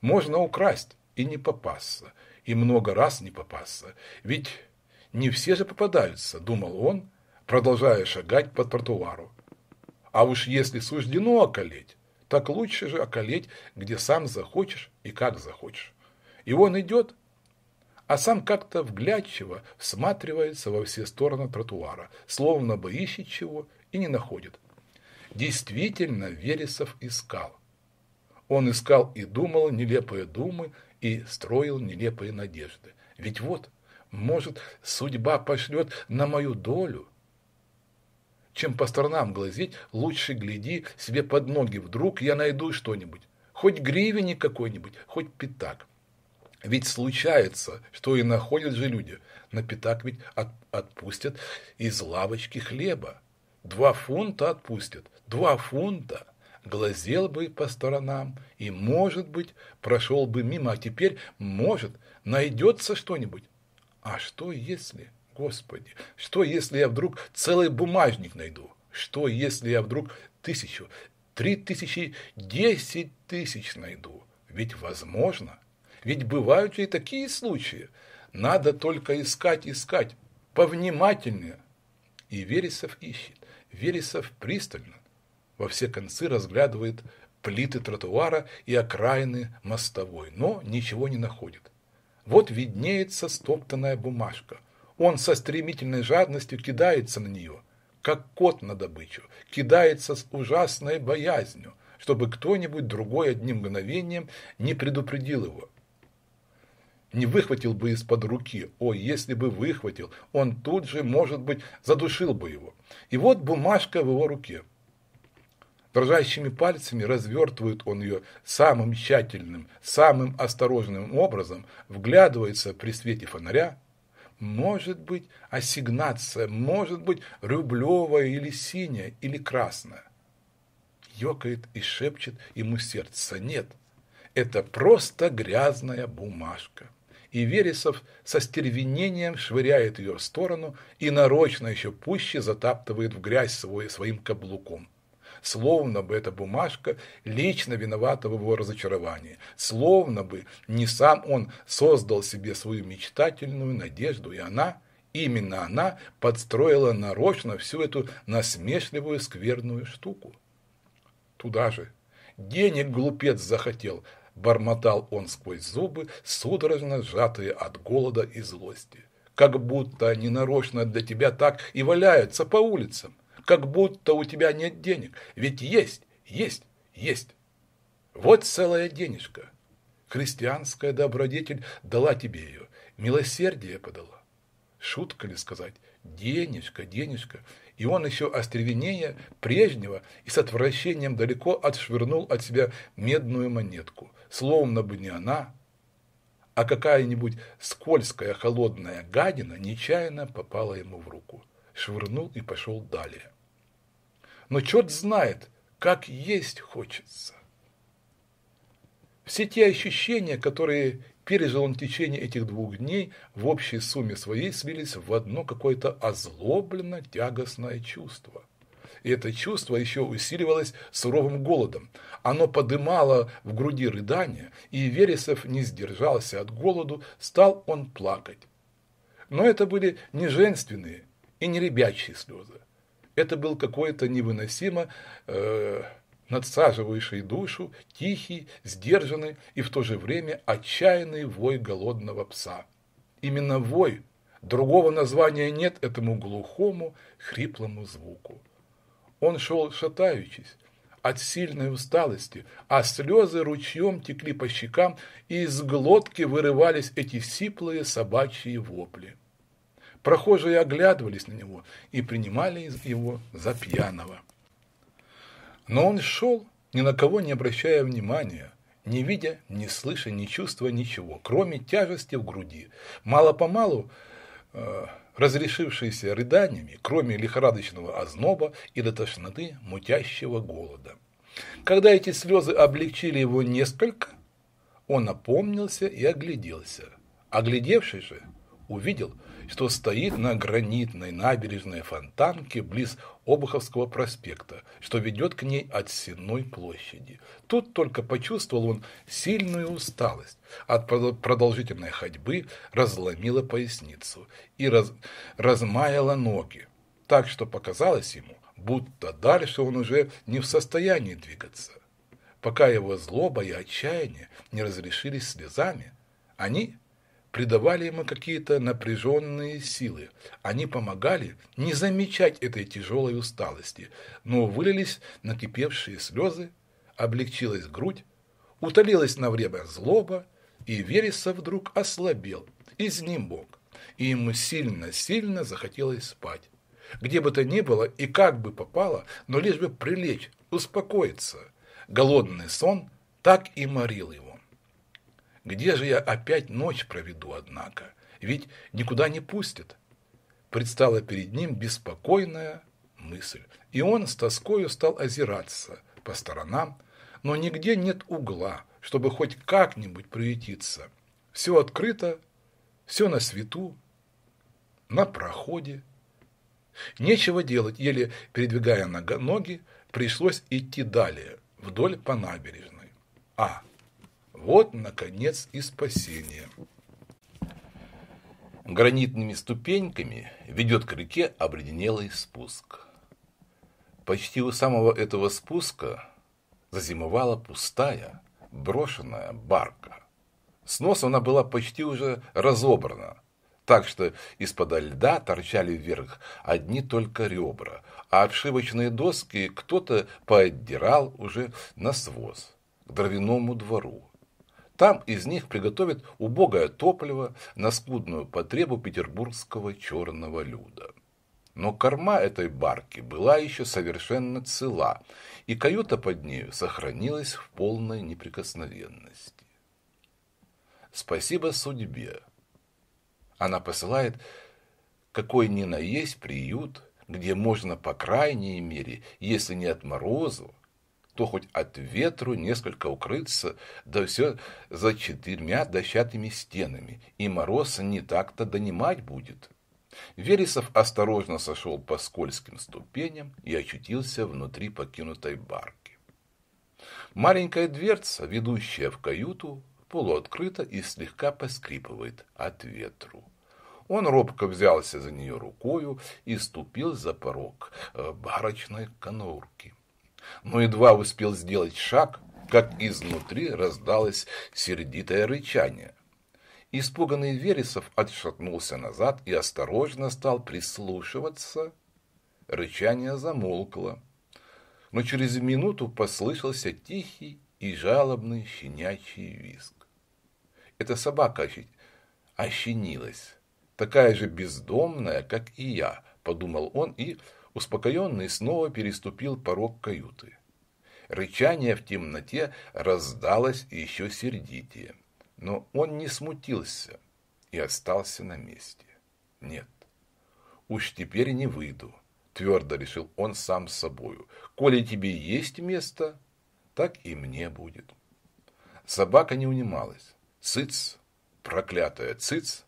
Можно украсть и не попасться, и много раз не попасться, ведь не все же попадаются, думал он, продолжая шагать по тротуару. А уж если суждено околеть, так лучше же околеть, где сам захочешь и как захочешь. И он идет, а сам как-то вглядчиво всматривается во все стороны тротуара, словно бы ищет чего и не находит. Действительно, Вересов искал. Он искал и думал нелепые думы, и строил нелепые надежды. Ведь вот, может, судьба пошлет на мою долю чем по сторонам глазеть, лучше гляди себе под ноги, вдруг я найду что-нибудь. Хоть гривенник какой-нибудь, хоть пятак. Ведь случается, что и находят же люди. На пятак ведь от, отпустят из лавочки хлеба. Два фунта отпустят, два фунта. Глазел бы по сторонам и, может быть, прошел бы мимо, а теперь, может, найдется что-нибудь. А что если... Господи, что если я вдруг целый бумажник найду? Что если я вдруг тысячу, три тысячи, десять тысяч найду? Ведь возможно. Ведь бывают и такие случаи. Надо только искать, искать, повнимательнее. И Вересов ищет. Вересов пристально во все концы разглядывает плиты тротуара и окраины мостовой, но ничего не находит. Вот виднеется стоптанная бумажка – он со стремительной жадностью кидается на нее, как кот на добычу, кидается с ужасной боязнью, чтобы кто-нибудь другой одним мгновением не предупредил его. Не выхватил бы из-под руки, о, если бы выхватил, он тут же, может быть, задушил бы его. И вот бумажка в его руке. Дрожащими пальцами развертывает он ее самым тщательным, самым осторожным образом, вглядывается при свете фонаря, может быть ассигнация, может быть рублевая или синяя, или красная. Ёкает и шепчет ему сердце. Нет, это просто грязная бумажка. И Вересов со стервенением швыряет ее в сторону и нарочно еще пуще затаптывает в грязь свой, своим каблуком словно бы эта бумажка лично виновата в его разочаровании, словно бы не сам он создал себе свою мечтательную надежду, и она, именно она, подстроила нарочно всю эту насмешливую скверную штуку. Туда же. Денег глупец захотел, бормотал он сквозь зубы, судорожно сжатые от голода и злости. Как будто они нарочно для тебя так и валяются по улицам как будто у тебя нет денег. Ведь есть, есть, есть. Вот целая денежка. Христианская добродетель дала тебе ее, милосердие подала. Шутка ли сказать? Денежка, денежка. И он еще остревенее прежнего и с отвращением далеко отшвырнул от себя медную монетку, словно бы не она, а какая-нибудь скользкая холодная гадина нечаянно попала ему в руку. Швырнул и пошел далее но черт знает, как есть хочется. Все те ощущения, которые пережил он в течение этих двух дней, в общей сумме своей слились в одно какое-то озлобленно-тягостное чувство. И это чувство еще усиливалось суровым голодом. Оно подымало в груди рыдания, и Вересов не сдержался от голоду, стал он плакать. Но это были не женственные и не ребячьи слезы. Это был какой-то невыносимо э, надсаживающий душу, тихий, сдержанный и в то же время отчаянный вой голодного пса. Именно вой, другого названия нет этому глухому, хриплому звуку. Он шел шатаючись, от сильной усталости, а слезы ручьем текли по щекам, и из глотки вырывались эти сиплые собачьи вопли. Прохожие оглядывались на него и принимали его за пьяного. Но он шел, ни на кого не обращая внимания, не видя, не слыша, не чувствуя ничего, кроме тяжести в груди. Мало-помалу э, разрешившиеся рыданиями, кроме лихорадочного озноба и до тошноты мутящего голода. Когда эти слезы облегчили его несколько, он опомнился и огляделся. Оглядевшись же, увидел, что стоит на гранитной набережной Фонтанке близ Обуховского проспекта, что ведет к ней от Сенной площади. Тут только почувствовал он сильную усталость. От продолжительной ходьбы разломила поясницу и раз... размаяла ноги, так что показалось ему, будто дальше он уже не в состоянии двигаться. Пока его злоба и отчаяние не разрешились слезами, они придавали ему какие-то напряженные силы. Они помогали не замечать этой тяжелой усталости, но вылились накипевшие слезы, облегчилась грудь, утолилась на время злоба, и вереса вдруг ослабел, изнемог, и ему сильно-сильно захотелось спать. Где бы то ни было и как бы попало, но лишь бы прилечь, успокоиться. Голодный сон так и морил его. Где же я опять ночь проведу, однако? Ведь никуда не пустят. Предстала перед ним беспокойная мысль. И он с тоскою стал озираться по сторонам, но нигде нет угла, чтобы хоть как-нибудь приютиться. Все открыто, все на свету, на проходе. Нечего делать, еле передвигая ноги, пришлось идти далее, вдоль по набережной. А. Вот, наконец, и спасение. Гранитными ступеньками ведет к реке обледенелый спуск. Почти у самого этого спуска зазимовала пустая, брошенная барка. С носа она была почти уже разобрана, так что из-под льда торчали вверх одни только ребра, а обшивочные доски кто-то поотдирал уже на своз к дровяному двору там из них приготовят убогое топливо на скудную потребу петербургского черного люда. Но корма этой барки была еще совершенно цела, и каюта под нею сохранилась в полной неприкосновенности. Спасибо судьбе. Она посылает какой ни на есть приют, где можно, по крайней мере, если не от морозу, то хоть от ветру несколько укрыться, да все за четырьмя дощатыми стенами, и мороз не так-то донимать будет. Вересов осторожно сошел по скользким ступеням и очутился внутри покинутой барки. Маленькая дверца, ведущая в каюту, полуоткрыта и слегка поскрипывает от ветру. Он робко взялся за нее рукою и ступил за порог э, барочной конурки но едва успел сделать шаг, как изнутри раздалось сердитое рычание. Испуганный Вересов отшатнулся назад и осторожно стал прислушиваться. Рычание замолкло, но через минуту послышался тихий и жалобный щенячий визг. Эта собака ощенилась, такая же бездомная, как и я, подумал он и Успокоенный снова переступил порог каюты. Рычание в темноте раздалось еще сердитее. Но он не смутился и остался на месте. Нет, уж теперь не выйду, твердо решил он сам с собою. Коли тебе есть место, так и мне будет. Собака не унималась. Цыц, проклятая цыц,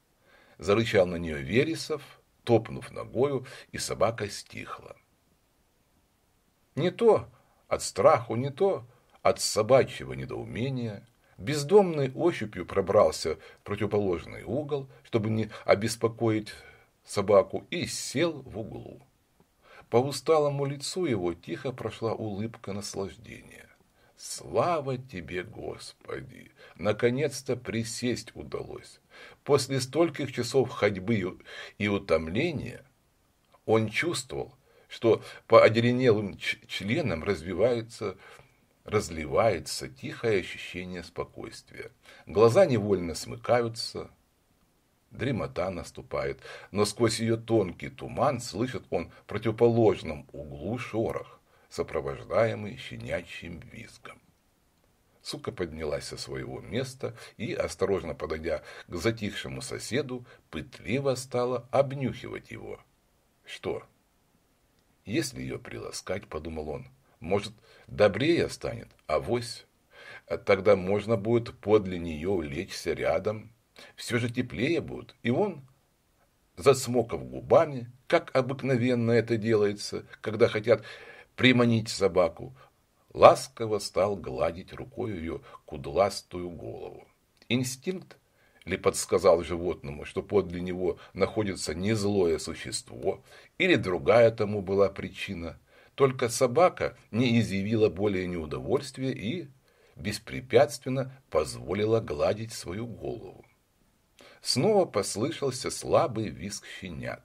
зарычал на нее Вересов, топнув ногою, и собака стихла. Не то от страху, не то от собачьего недоумения бездомный ощупью пробрался в противоположный угол, чтобы не обеспокоить собаку, и сел в углу. По усталому лицу его тихо прошла улыбка наслаждения. «Слава тебе, Господи! Наконец-то присесть удалось!» После стольких часов ходьбы и утомления он чувствовал, что по одеренелым членам развивается, разливается тихое ощущение спокойствия. Глаза невольно смыкаются, дремота наступает, но сквозь ее тонкий туман слышит он в противоположном углу шорох, сопровождаемый щенячьим визгом. Сука поднялась со своего места и, осторожно подойдя к затихшему соседу, пытливо стала обнюхивать его. Что? Если ее приласкать, подумал он, может, добрее станет, а вось. Тогда можно будет подле нее улечься рядом. Все же теплее будет. И он, засмоков губами, как обыкновенно это делается, когда хотят приманить собаку, ласково стал гладить рукой ее кудластую голову. Инстинкт ли подсказал животному, что подле него находится не злое существо, или другая тому была причина. Только собака не изъявила более неудовольствия и беспрепятственно позволила гладить свою голову. Снова послышался слабый визг щенят,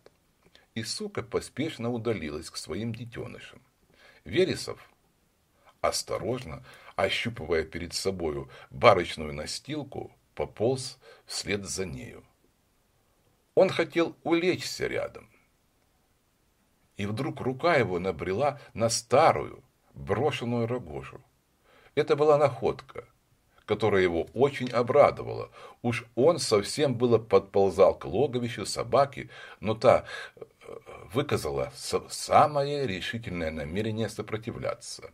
и сука поспешно удалилась к своим детенышам. Вересов осторожно, ощупывая перед собою барочную настилку, пополз вслед за нею. Он хотел улечься рядом. И вдруг рука его набрела на старую, брошенную рогожу. Это была находка, которая его очень обрадовала. Уж он совсем было подползал к логовищу собаки, но та э, выказала самое решительное намерение сопротивляться.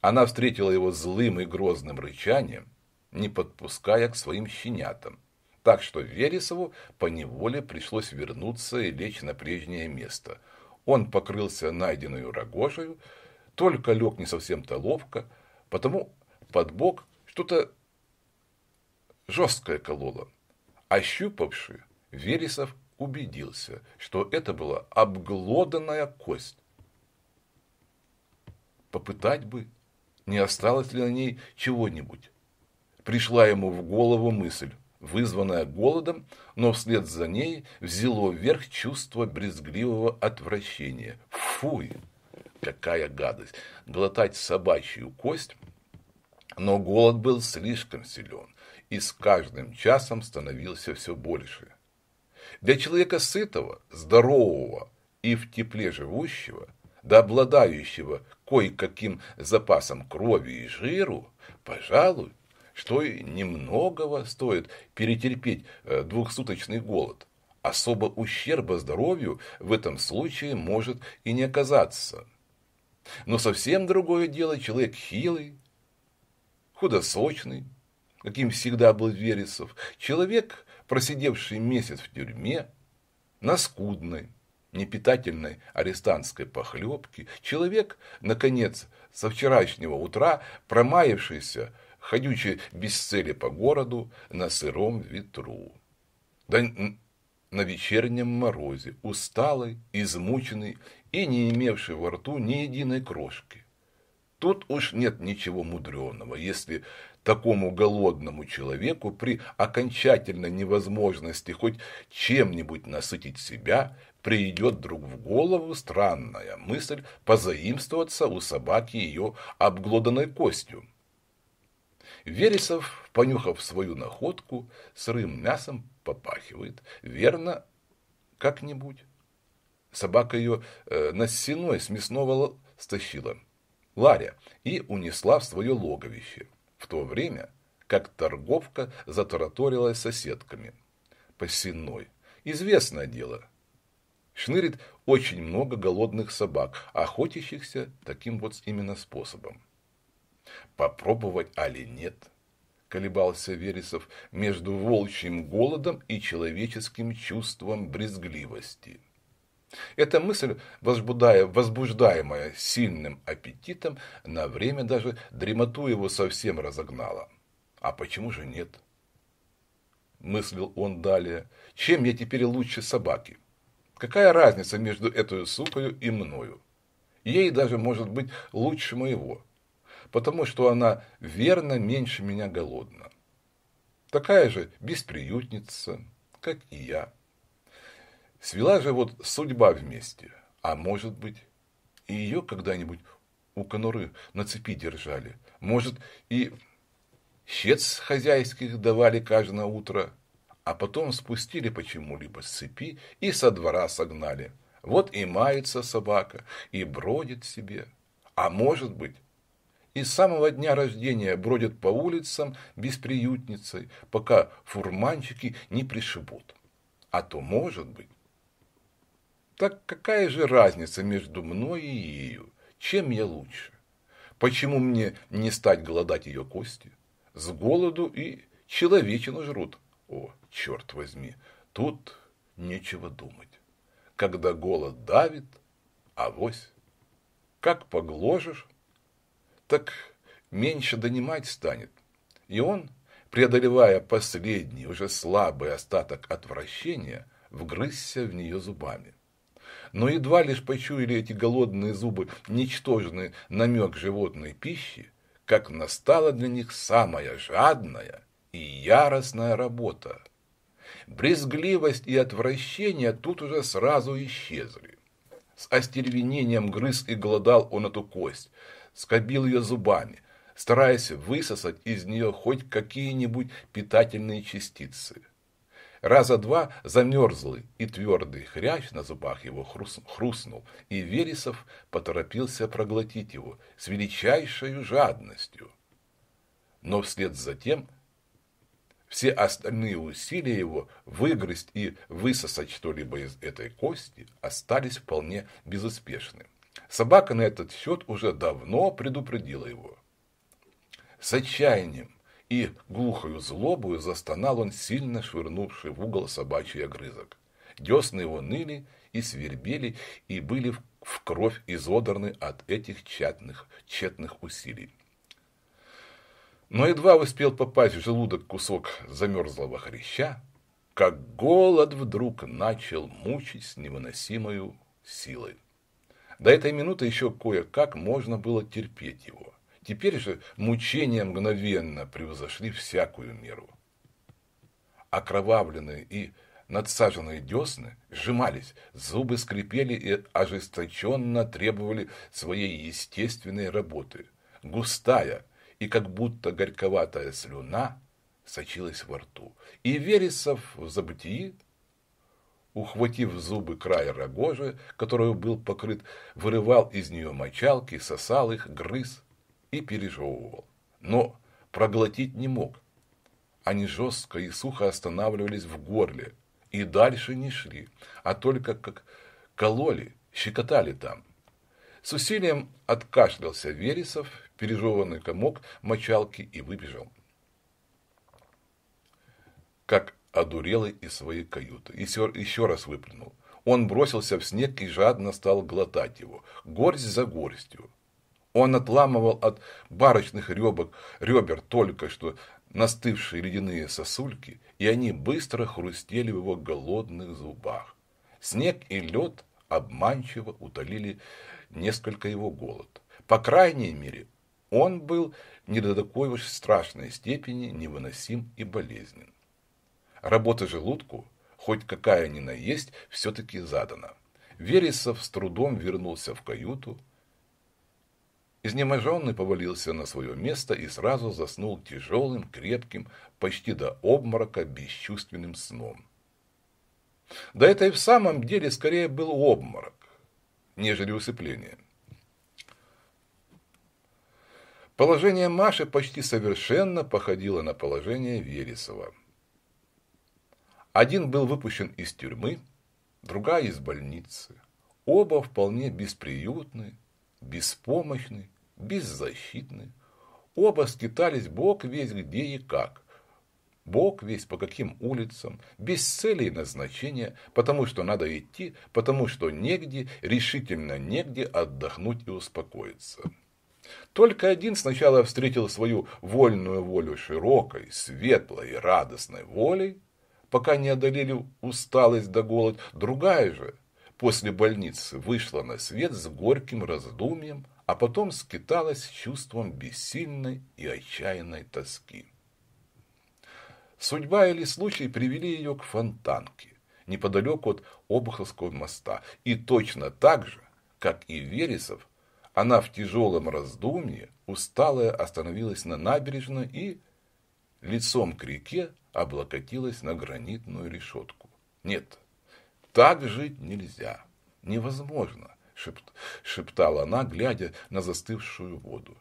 Она встретила его злым и грозным рычанием, не подпуская к своим щенятам. Так что Вересову поневоле пришлось вернуться и лечь на прежнее место. Он покрылся найденную рогожею, только лег не совсем-то ловко, потому под бок что-то жесткое кололо. Ощупавши, Вересов убедился, что это была обглоданная кость. Попытать бы, не осталось ли на ней чего-нибудь. Пришла ему в голову мысль, вызванная голодом, но вслед за ней взяло вверх чувство брезгливого отвращения. Фуй! Какая гадость! Глотать собачью кость? Но голод был слишком силен, и с каждым часом становился все больше. Для человека сытого, здорового и в тепле живущего, да обладающего кое-каким запасом крови и жиру, пожалуй, что и немногого стоит перетерпеть э, двухсуточный голод. Особо ущерба здоровью в этом случае может и не оказаться. Но совсем другое дело человек хилый, худосочный, каким всегда был Вересов, человек, просидевший месяц в тюрьме, на скудной, непитательной арестантской похлебки, человек, наконец, со вчерашнего утра промаявшийся, ходючи без цели по городу на сыром ветру. Да на вечернем морозе, усталый, измученный и не имевший во рту ни единой крошки. Тут уж нет ничего мудреного, если такому голодному человеку при окончательной невозможности хоть чем-нибудь насытить себя придет вдруг в голову странная мысль позаимствоваться у собаки ее обглоданной костью. Вересов, понюхав свою находку, сырым мясом попахивает, верно, как-нибудь. Собака ее э, на сеной с мясного стащила, Ларя, и унесла в свое логовище, в то время, как торговка затараторила соседками. по Посеной. Известное дело, Шнырит очень много голодных собак, охотящихся таким вот именно способом. Попробовать али нет, колебался Вересов между волчьим голодом и человеческим чувством брезгливости. Эта мысль, возбуждаемая сильным аппетитом, на время даже дремоту его совсем разогнала. А почему же нет? Мыслил он далее. Чем я теперь лучше собаки? Какая разница между этой сукою и мною? Ей даже может быть лучше моего, потому что она верно меньше меня голодна. Такая же бесприютница, как и я. Свела же вот судьба вместе, а может быть, и ее когда-нибудь у конуры на цепи держали. Может, и щец хозяйских давали каждое утро а потом спустили почему-либо с цепи и со двора согнали. Вот и мается собака, и бродит себе. А может быть, и с самого дня рождения бродит по улицам бесприютницей, пока фурманчики не пришибут. А то может быть. Так какая же разница между мной и ею? Чем я лучше? Почему мне не стать голодать ее кости? С голоду и человечину жрут. О, черт возьми, тут нечего думать. Когда голод давит, авось. Как погложишь, так меньше донимать станет. И он, преодолевая последний, уже слабый остаток отвращения, вгрызся в нее зубами. Но едва лишь почуяли эти голодные зубы ничтожный намек животной пищи, как настала для них самая жадная и яростная работа, Брезгливость и отвращение тут уже сразу исчезли. С остервенением грыз и голодал он эту кость, скобил ее зубами, стараясь высосать из нее хоть какие-нибудь питательные частицы. Раза два замерзлый и твердый хрящ на зубах его хрустнул, и Вересов поторопился проглотить его с величайшей жадностью. Но вслед за тем все остальные усилия его выгрызть и высосать что-либо из этой кости остались вполне безуспешны. Собака на этот счет уже давно предупредила его. С отчаянием и глухою злобою застонал он, сильно швырнувший в угол собачий огрызок. Десны его ныли и свербели, и были в кровь изодорны от этих тщатных, тщетных усилий. Но едва успел попасть в желудок кусок замерзлого хряща, как голод вдруг начал мучить с невыносимою силой. До этой минуты еще кое-как можно было терпеть его. Теперь же мучения мгновенно превзошли всякую меру. Окровавленные и надсаженные десны сжимались, зубы скрипели и ожесточенно требовали своей естественной работы. Густая, и как будто горьковатая слюна сочилась во рту. И Вересов в забытии, ухватив зубы край рогожи, которую был покрыт, вырывал из нее мочалки, сосал их, грыз и пережевывал. Но проглотить не мог. Они жестко и сухо останавливались в горле и дальше не шли, а только как кололи, щекотали там. С усилием откашлялся Вересов пережеванный комок мочалки и выбежал, как одурелый из своей каюты. И еще, еще раз выплюнул. Он бросился в снег и жадно стал глотать его, горсть за горстью. Он отламывал от барочных ребок, ребер только что настывшие ледяные сосульки, и они быстро хрустели в его голодных зубах. Снег и лед обманчиво утолили несколько его голод. По крайней мере, он был не до такой уж страшной степени невыносим и болезнен. Работа желудку, хоть какая ни на есть, все-таки задана. Вересов с трудом вернулся в каюту. Изнеможенный повалился на свое место и сразу заснул тяжелым, крепким, почти до обморока бесчувственным сном. Да это и в самом деле скорее был обморок, нежели усыпление. Положение Маши почти совершенно походило на положение Вересова. Один был выпущен из тюрьмы, другая из больницы. Оба вполне бесприютны, беспомощны, беззащитны. Оба скитались бог весь где и как. Бог весь по каким улицам, без цели и назначения, потому что надо идти, потому что негде, решительно негде отдохнуть и успокоиться. Только один сначала встретил свою вольную волю широкой, светлой и радостной волей, пока не одолели усталость да голод. Другая же после больницы вышла на свет с горьким раздумьем, а потом скиталась чувством бессильной и отчаянной тоски. Судьба или случай привели ее к фонтанке, неподалеку от Обуховского моста, и точно так же, как и Вересов, она в тяжелом раздумье, усталая, остановилась на набережной и лицом к реке облокотилась на гранитную решетку. Нет, так жить нельзя, невозможно, шеп шептала она, глядя на застывшую воду.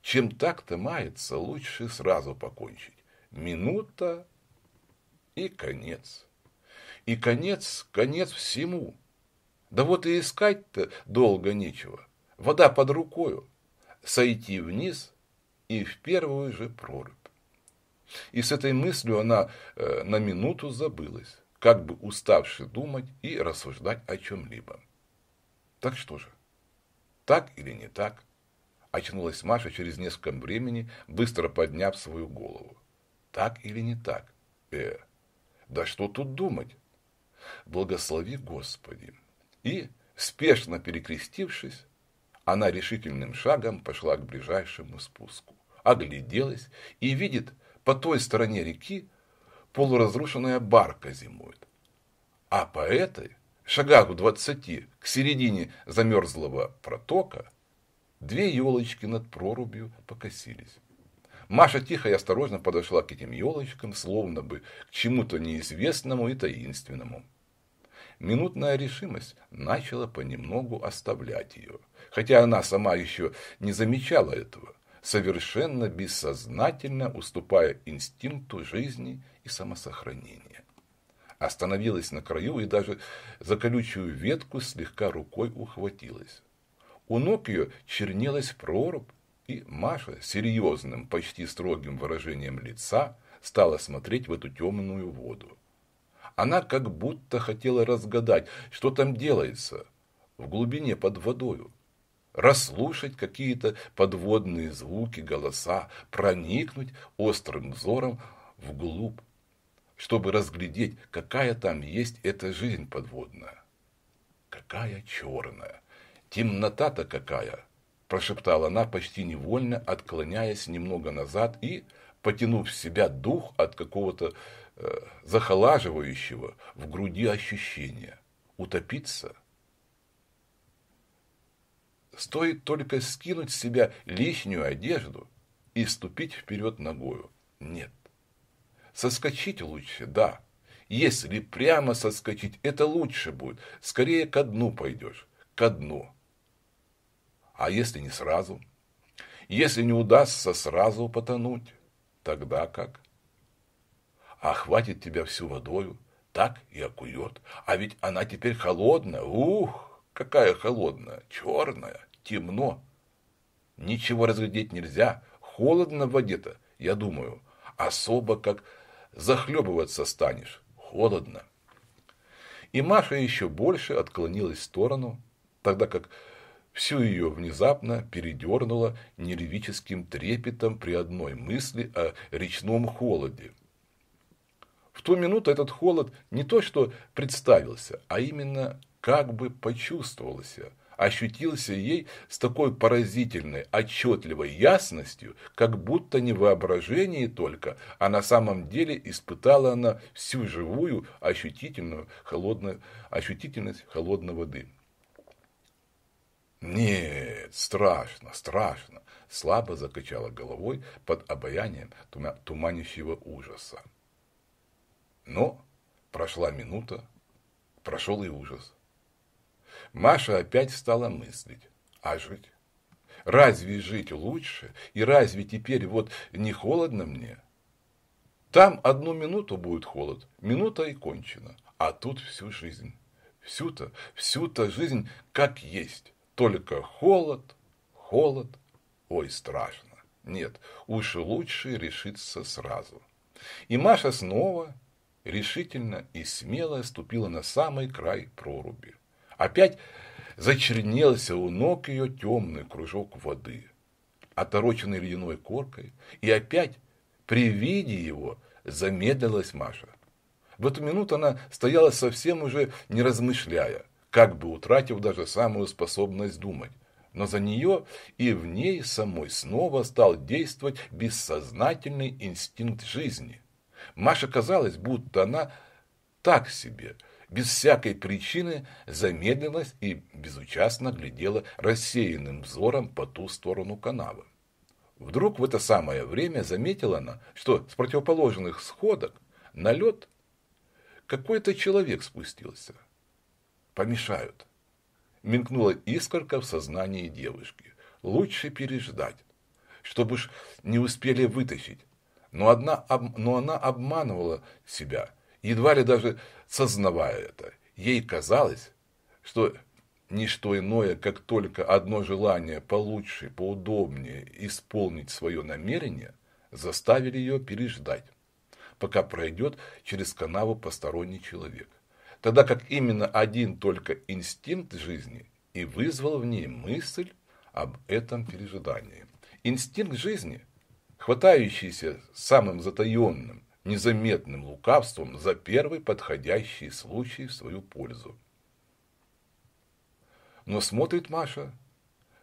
Чем так-то мается, лучше сразу покончить. Минута и конец. И конец, конец всему. Да вот и искать-то долго нечего вода под рукою, сойти вниз и в первую же прорубь. И с этой мыслью она э, на минуту забылась, как бы уставши думать и рассуждать о чем-либо. Так что же, так или не так? Очнулась Маша через несколько времени, быстро подняв свою голову. Так или не так? Э, да что тут думать? Благослови Господи! И, спешно перекрестившись, она решительным шагом пошла к ближайшему спуску, огляделась и видит, по той стороне реки полуразрушенная барка зимует, а по этой, шагах в двадцати, к середине замерзлого протока, две елочки над прорубью покосились. Маша тихо и осторожно подошла к этим елочкам, словно бы к чему-то неизвестному и таинственному минутная решимость начала понемногу оставлять ее, хотя она сама еще не замечала этого, совершенно бессознательно уступая инстинкту жизни и самосохранения. Остановилась на краю и даже за колючую ветку слегка рукой ухватилась. У ног ее чернелась прорубь, и Маша серьезным, почти строгим выражением лица стала смотреть в эту темную воду. Она как будто хотела разгадать, что там делается в глубине под водою, расслушать какие-то подводные звуки, голоса, проникнуть острым взором вглубь, чтобы разглядеть, какая там есть эта жизнь подводная. Какая черная! Темнота-то какая! Прошептала она, почти невольно, отклоняясь немного назад и, потянув в себя дух от какого-то Э, захолаживающего в груди ощущения. Утопиться. Стоит только скинуть с себя лишнюю одежду и ступить вперед ногою. Нет. Соскочить лучше, да. Если прямо соскочить, это лучше будет. Скорее ко дну пойдешь. Ко дну. А если не сразу? Если не удастся сразу потонуть, тогда как? охватит тебя всю водою, так и окует. А ведь она теперь холодная, ух, какая холодная, черная, темно. Ничего разглядеть нельзя, холодно в воде-то, я думаю, особо как захлебываться станешь, холодно. И Маша еще больше отклонилась в сторону, тогда как всю ее внезапно передернуло нервическим трепетом при одной мысли о речном холоде, в ту минуту этот холод не то что представился, а именно как бы почувствовался, ощутился ей с такой поразительной, отчетливой ясностью, как будто не в только, а на самом деле испытала она всю живую ощутительную холодную, ощутительность холодной воды. «Нет, страшно, страшно!» – слабо закачала головой под обаянием туманящего ужаса. Но прошла минута, прошел и ужас. Маша опять стала мыслить, а жить? Разве жить лучше? И разве теперь вот не холодно мне? Там одну минуту будет холод, минута и кончено, а тут всю жизнь. Всю-то, всю-то жизнь как есть, только холод, холод, ой, страшно. Нет, уж лучше решиться сразу. И Маша снова решительно и смело ступила на самый край проруби. Опять зачернелся у ног ее темный кружок воды, отороченный ледяной коркой, и опять при виде его замедлилась Маша. В эту минуту она стояла совсем уже не размышляя, как бы утратив даже самую способность думать. Но за нее и в ней самой снова стал действовать бессознательный инстинкт жизни – Маша казалось, будто она так себе, без всякой причины замедлилась и безучастно глядела рассеянным взором по ту сторону канавы. Вдруг в это самое время заметила она, что с противоположных сходок на лед какой-то человек спустился. Помешают. Мелькнула искорка в сознании девушки. Лучше переждать, чтобы уж не успели вытащить. Но, одна, но она обманывала себя, едва ли даже сознавая это. Ей казалось, что ничто иное, как только одно желание получше, поудобнее исполнить свое намерение, заставили ее переждать, пока пройдет через канаву посторонний человек. Тогда как именно один только инстинкт жизни и вызвал в ней мысль об этом пережидании. Инстинкт жизни – хватающийся самым затаенным, незаметным лукавством за первый подходящий случай в свою пользу. Но смотрит Маша.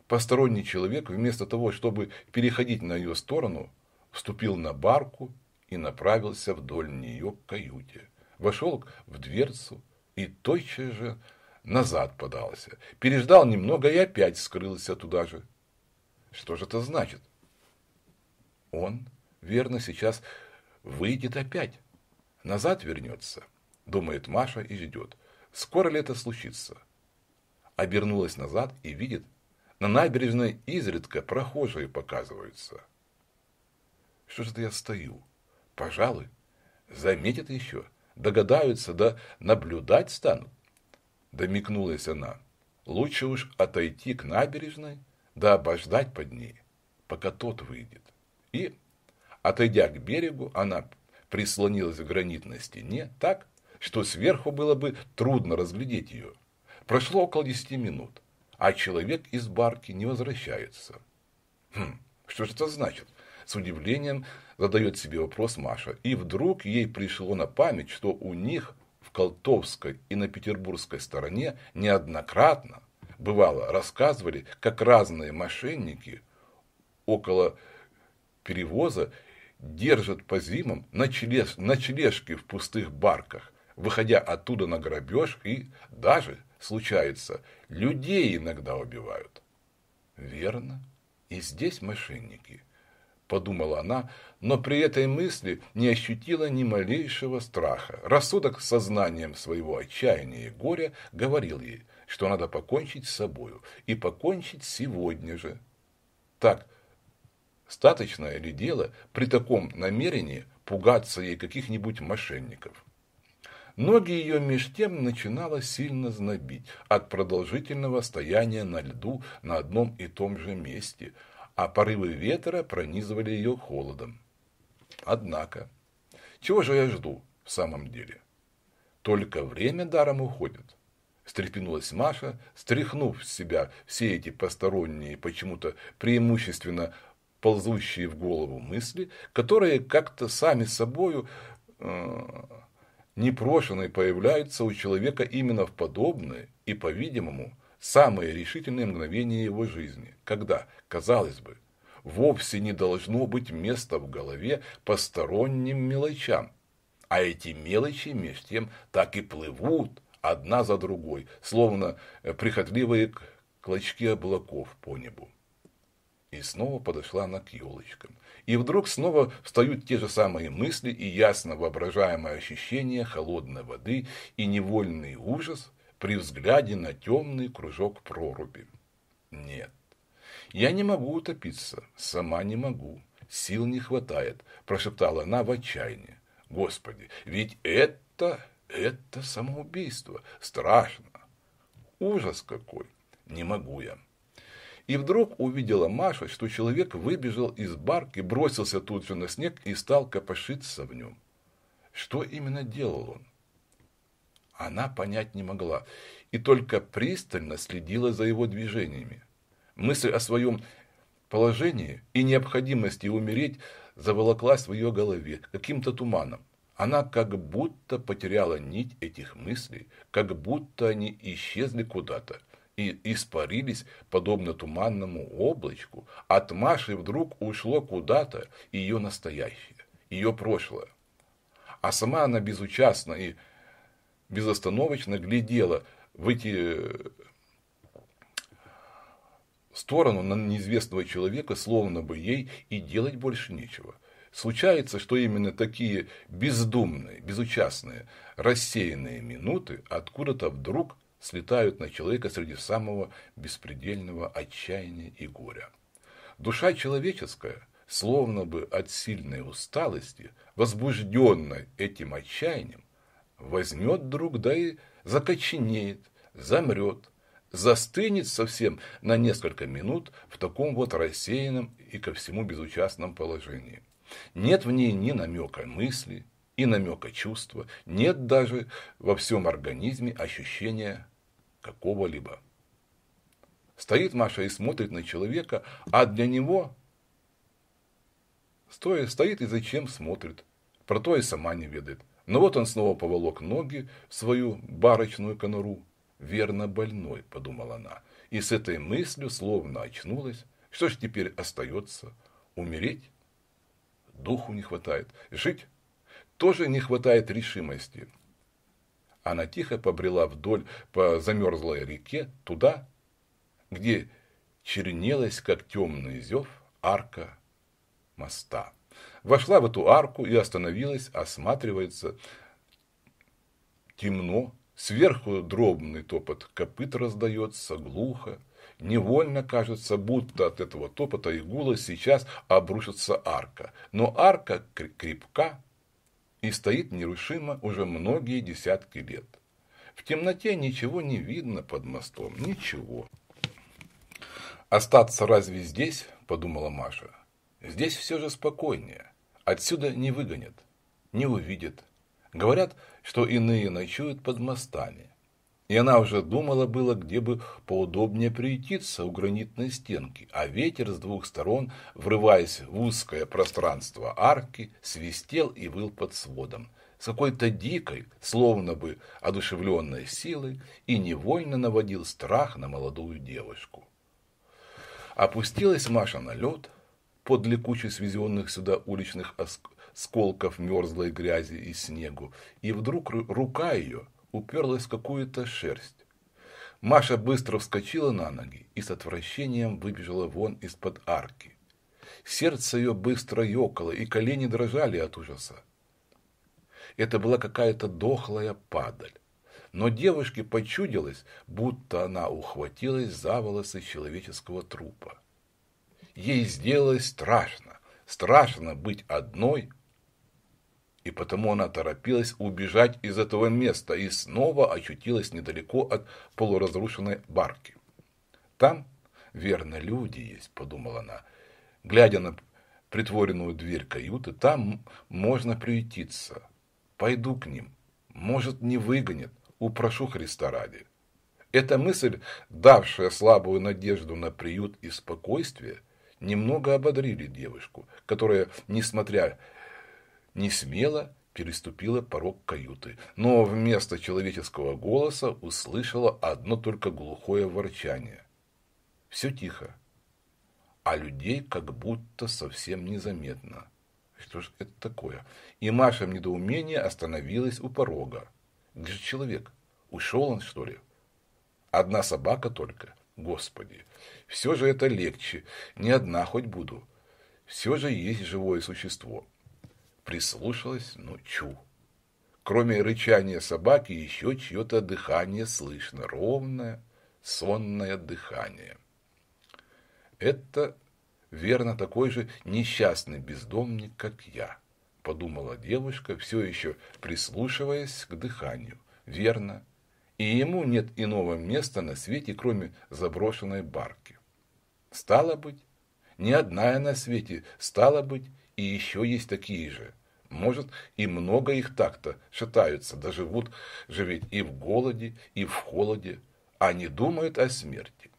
Посторонний человек, вместо того, чтобы переходить на ее сторону, вступил на барку и направился вдоль нее к каюте. Вошел в дверцу и тотчас же назад подался. Переждал немного и опять скрылся туда же. Что же это значит? Он, верно, сейчас выйдет опять. Назад вернется, думает Маша и ждет. Скоро ли это случится? Обернулась назад и видит, на набережной изредка прохожие показываются. Что же это я стою? Пожалуй, заметят еще, догадаются, да наблюдать станут. Домикнулась она. Лучше уж отойти к набережной, да обождать под ней, пока тот выйдет. И, отойдя к берегу, она прислонилась к гранитной стене так, что сверху было бы трудно разглядеть ее. Прошло около десяти минут, а человек из барки не возвращается. Хм, что же это значит? С удивлением задает себе вопрос Маша. И вдруг ей пришло на память, что у них в Колтовской и на петербургской стороне неоднократно, бывало, рассказывали, как разные мошенники около перевоза держат по зимам ночлеж, ночлежки в пустых барках, выходя оттуда на грабеж и даже, случается, людей иногда убивают. Верно, и здесь мошенники, подумала она, но при этой мысли не ощутила ни малейшего страха. Рассудок сознанием своего отчаяния и горя говорил ей, что надо покончить с собою и покончить сегодня же. Так, Статочное ли дело при таком намерении пугаться ей каких-нибудь мошенников? Ноги ее меж тем начинало сильно знобить от продолжительного стояния на льду на одном и том же месте, а порывы ветра пронизывали ее холодом. Однако, чего же я жду в самом деле? Только время даром уходит. Стрепенулась Маша, стряхнув с себя все эти посторонние, почему-то преимущественно ползущие в голову мысли, которые как-то сами собою э, непрошенные появляются у человека именно в подобные и, по-видимому, самые решительные мгновения его жизни, когда, казалось бы, вовсе не должно быть места в голове посторонним мелочам, а эти мелочи между тем так и плывут одна за другой, словно э, прихотливые клочки облаков по небу и снова подошла она к елочкам. И вдруг снова встают те же самые мысли и ясно воображаемое ощущение холодной воды и невольный ужас при взгляде на темный кружок проруби. Нет, я не могу утопиться, сама не могу, сил не хватает, прошептала она в отчаянии. Господи, ведь это, это самоубийство, страшно, ужас какой, не могу я и вдруг увидела Маша, что человек выбежал из барки, бросился тут же на снег и стал копошиться в нем. Что именно делал он? Она понять не могла и только пристально следила за его движениями. Мысль о своем положении и необходимости умереть заволоклась в ее голове каким-то туманом. Она как будто потеряла нить этих мыслей, как будто они исчезли куда-то и испарились, подобно туманному облачку. От Маши вдруг ушло куда-то ее настоящее, ее прошлое. А сама она безучастно и безостановочно глядела в эти э, сторону на неизвестного человека, словно бы ей и делать больше нечего. Случается, что именно такие бездумные, безучастные, рассеянные минуты откуда-то вдруг слетают на человека среди самого беспредельного отчаяния и горя. Душа человеческая, словно бы от сильной усталости, возбужденная этим отчаянием, возьмет друг да и закоченеет, замрет, застынет совсем на несколько минут в таком вот рассеянном и ко всему безучастном положении. Нет в ней ни намека мысли, и намека чувства, нет даже во всем организме ощущения какого-либо. Стоит Маша и смотрит на человека, а для него стоя стоит и зачем смотрит, про то и сама не ведает. Но вот он снова поволок ноги в свою барочную конуру. «Верно больной», – подумала она, и с этой мыслью словно очнулась. Что ж теперь остается? Умереть? Духу не хватает. Жить тоже не хватает решимости. Она тихо побрела вдоль по замерзлой реке туда, где чернелась, как темный зев, арка моста. Вошла в эту арку и остановилась, осматривается темно, сверху дробный топот копыт раздается, глухо. Невольно кажется, будто от этого топота и гула сейчас обрушится арка. Но арка крепка, и стоит нерушимо уже многие десятки лет. В темноте ничего не видно под мостом, ничего. «Остаться разве здесь?» – подумала Маша. «Здесь все же спокойнее. Отсюда не выгонят, не увидят. Говорят, что иные ночуют под мостами. И она уже думала было, где бы поудобнее приютиться у гранитной стенки, а ветер с двух сторон, врываясь в узкое пространство арки, свистел и выл под сводом с какой-то дикой, словно бы одушевленной силой, и невольно наводил страх на молодую девушку. Опустилась Маша на лед, подле кучи свезенных сюда уличных осколков мерзлой грязи и снегу, и вдруг рука ее – уперлась в какую-то шерсть. Маша быстро вскочила на ноги и с отвращением выбежала вон из-под арки. Сердце ее быстро ёкало, и колени дрожали от ужаса. Это была какая-то дохлая падаль. Но девушке почудилось, будто она ухватилась за волосы человеческого трупа. Ей сделалось страшно. Страшно быть одной и потому она торопилась убежать из этого места и снова очутилась недалеко от полуразрушенной барки. «Там, верно, люди есть», – подумала она, глядя на притворенную дверь каюты, «там можно приютиться. Пойду к ним. Может, не выгонят. Упрошу Христа ради». Эта мысль, давшая слабую надежду на приют и спокойствие, немного ободрили девушку, которая, несмотря не смело переступила порог каюты, но вместо человеческого голоса услышала одно только глухое ворчание. Все тихо, а людей как будто совсем незаметно. Что ж это такое? И Маша в недоумении остановилась у порога. Где же человек? Ушел он, что ли? Одна собака только. Господи, все же это легче. Не одна хоть буду. Все же есть живое существо прислушалась, но ну, чу. Кроме рычания собаки, еще чье-то дыхание слышно, ровное, сонное дыхание. Это, верно, такой же несчастный бездомник, как я, подумала девушка, все еще прислушиваясь к дыханию. Верно, и ему нет иного места на свете, кроме заброшенной барки. Стало быть, ни одна я на свете, стало быть, и еще есть такие же, может, и много их так-то считаются, да живут же ведь и в голоде, и в холоде, а не думают о смерти.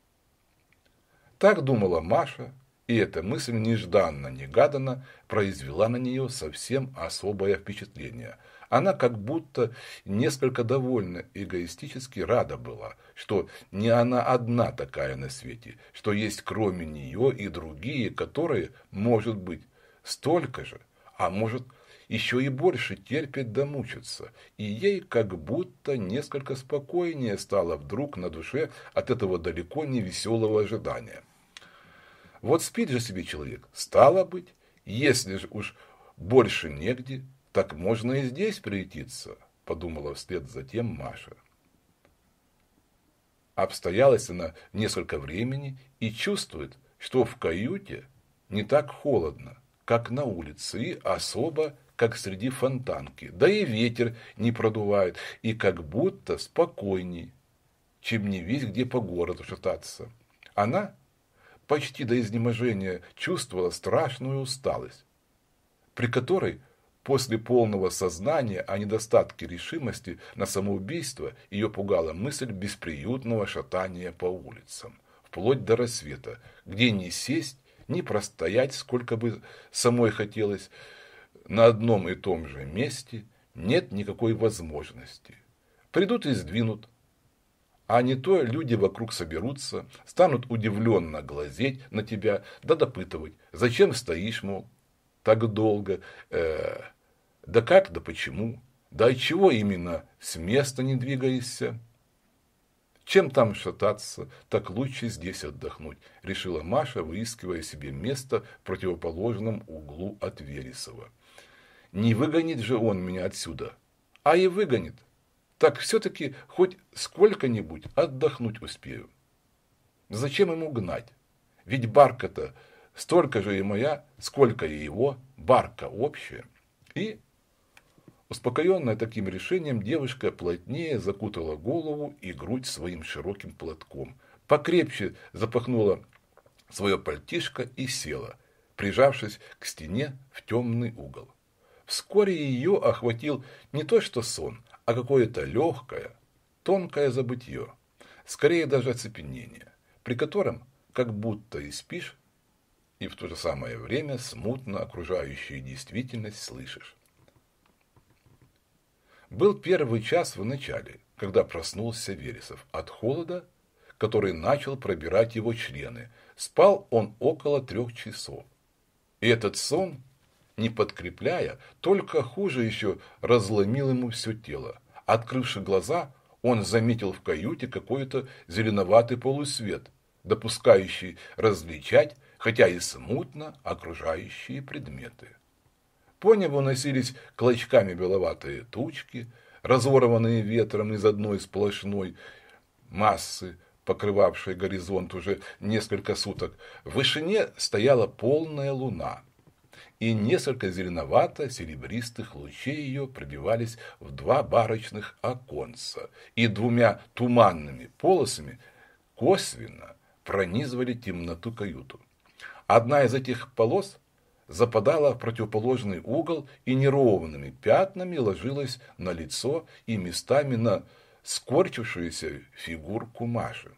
Так думала Маша, и эта мысль нежданно-негаданно произвела на нее совсем особое впечатление. Она как будто несколько довольно эгоистически рада была, что не она одна такая на свете, что есть кроме нее и другие, которые, может быть, столько же, а может, еще и больше терпит да мучится, и ей как будто несколько спокойнее стало вдруг на душе от этого далеко не веселого ожидания. Вот спит же себе человек, стало быть, если же уж больше негде, так можно и здесь приютиться, подумала вслед затем Маша. Обстоялась она несколько времени и чувствует, что в каюте не так холодно, как на улице, и особо как среди фонтанки, да и ветер не продувает, и как будто спокойней, чем не весь где по городу шататься. Она почти до изнеможения чувствовала страшную усталость, при которой после полного сознания о недостатке решимости на самоубийство ее пугала мысль бесприютного шатания по улицам, вплоть до рассвета, где не сесть, не простоять, сколько бы самой хотелось, на одном и том же месте нет никакой возможности. Придут и сдвинут. А не то люди вокруг соберутся, станут удивленно глазеть на тебя, да допытывать, зачем стоишь, мол, так долго, э, да как, да почему, да от чего именно с места не двигаешься. Чем там шататься, так лучше здесь отдохнуть, решила Маша, выискивая себе место в противоположном углу от Вересова. Не выгонит же он меня отсюда. А и выгонит. Так все-таки хоть сколько-нибудь отдохнуть успею. Зачем ему гнать? Ведь барка-то столько же и моя, сколько и его, барка общая. И, успокоенная таким решением, девушка плотнее закутала голову и грудь своим широким платком, покрепче запахнула свое пальтишко и села, прижавшись к стене в темный угол. Вскоре ее охватил не то что сон, а какое-то легкое, тонкое забытье, скорее даже оцепенение, при котором как будто и спишь, и в то же самое время смутно окружающую действительность слышишь. Был первый час в начале, когда проснулся Вересов от холода, который начал пробирать его члены. Спал он около трех часов. И этот сон не подкрепляя, только хуже еще разломил ему все тело. Открывши глаза, он заметил в каюте какой-то зеленоватый полусвет, допускающий различать, хотя и смутно, окружающие предметы. По небу носились клочками беловатые тучки, разорванные ветром из одной сплошной массы, покрывавшей горизонт уже несколько суток. В вышине стояла полная луна, и несколько зеленовато-серебристых лучей ее пробивались в два барочных оконца и двумя туманными полосами косвенно пронизывали темноту каюту. Одна из этих полос западала в противоположный угол и неровными пятнами ложилась на лицо и местами на скорчившуюся фигурку Маши.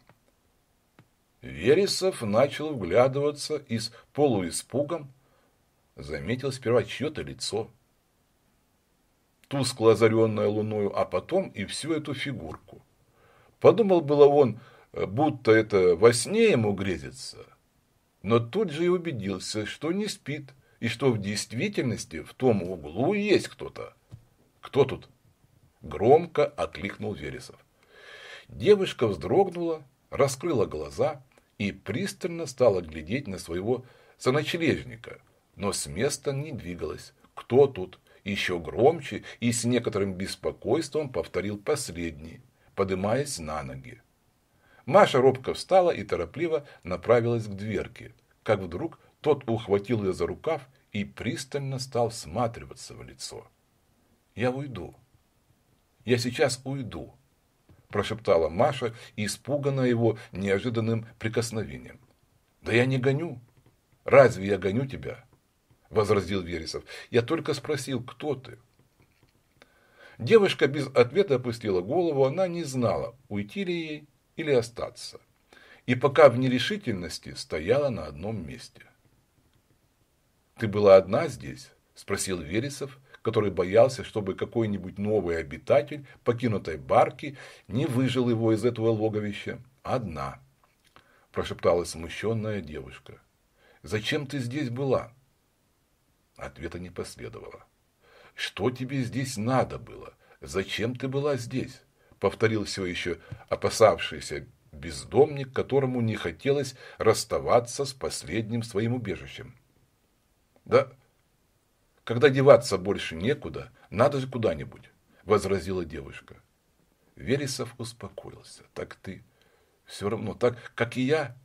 Вересов начал вглядываться и с полуиспугом заметил сперва чье-то лицо, тускло озаренное луною, а потом и всю эту фигурку. Подумал было он, э, будто это во сне ему грезится, но тут же и убедился, что не спит, и что в действительности в том углу есть кто-то. «Кто тут?» – громко окликнул Вересов. Девушка вздрогнула, раскрыла глаза и пристально стала глядеть на своего соночлежника – но с места не двигалась. «Кто тут?» Еще громче и с некоторым беспокойством повторил последний, подымаясь на ноги. Маша робко встала и торопливо направилась к дверке, как вдруг тот ухватил ее за рукав и пристально стал всматриваться в лицо. «Я уйду. Я сейчас уйду», – прошептала Маша, испуганная его неожиданным прикосновением. «Да я не гоню. Разве я гоню тебя? возразил Вересов. Я только спросил, кто ты. Девушка без ответа опустила голову, она не знала, уйти ли ей или остаться. И пока в нерешительности стояла на одном месте. «Ты была одна здесь?» – спросил Вересов, который боялся, чтобы какой-нибудь новый обитатель покинутой барки не выжил его из этого логовища. «Одна», – прошептала смущенная девушка. «Зачем ты здесь была?» Ответа не последовало. «Что тебе здесь надо было? Зачем ты была здесь?» Повторил все еще опасавшийся бездомник, которому не хотелось расставаться с последним своим убежищем. «Да, когда деваться больше некуда, надо же куда-нибудь», – возразила девушка. Вересов успокоился. «Так ты все равно так, как и я.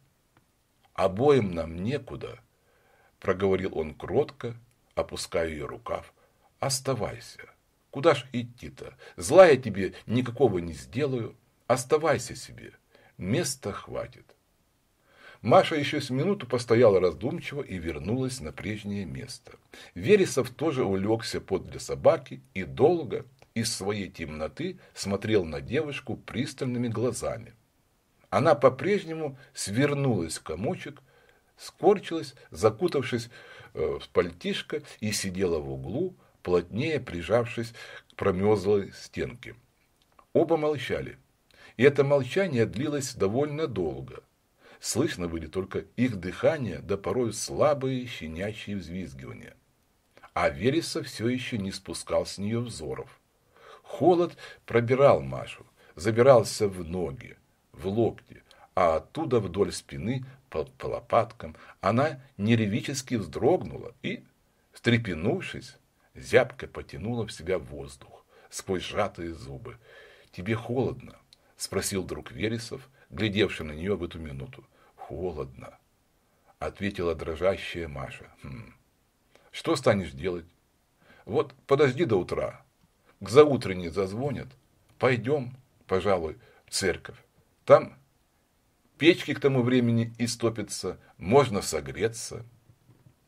Обоим нам некуда», – проговорил он кротко, Опускаю ее рукав. Оставайся. Куда ж идти-то? Зла я тебе никакого не сделаю. Оставайся себе. Места хватит. Маша еще с минуту постояла раздумчиво и вернулась на прежнее место. Вересов тоже улегся подле собаки и долго из своей темноты смотрел на девушку пристальными глазами. Она по-прежнему свернулась в комочек, скорчилась, закутавшись Э, в пальтишко и сидела в углу, плотнее прижавшись к промерзлой стенке. Оба молчали. И это молчание длилось довольно долго. Слышно были только их дыхание, да порой слабые щенячьи взвизгивания. А Вереса все еще не спускал с нее взоров. Холод пробирал Машу, забирался в ноги, в локти, а оттуда вдоль спины под по лопаткам, она нервически вздрогнула и, встрепенувшись, зябко потянула в себя воздух сквозь сжатые зубы. «Тебе холодно?» – спросил друг Вересов, глядевший на нее в эту минуту. «Холодно», – ответила дрожащая Маша. «Хм. «Что станешь делать?» «Вот подожди до утра. К заутренне зазвонят. Пойдем, пожалуй, в церковь. Там печки к тому времени истопятся, можно согреться.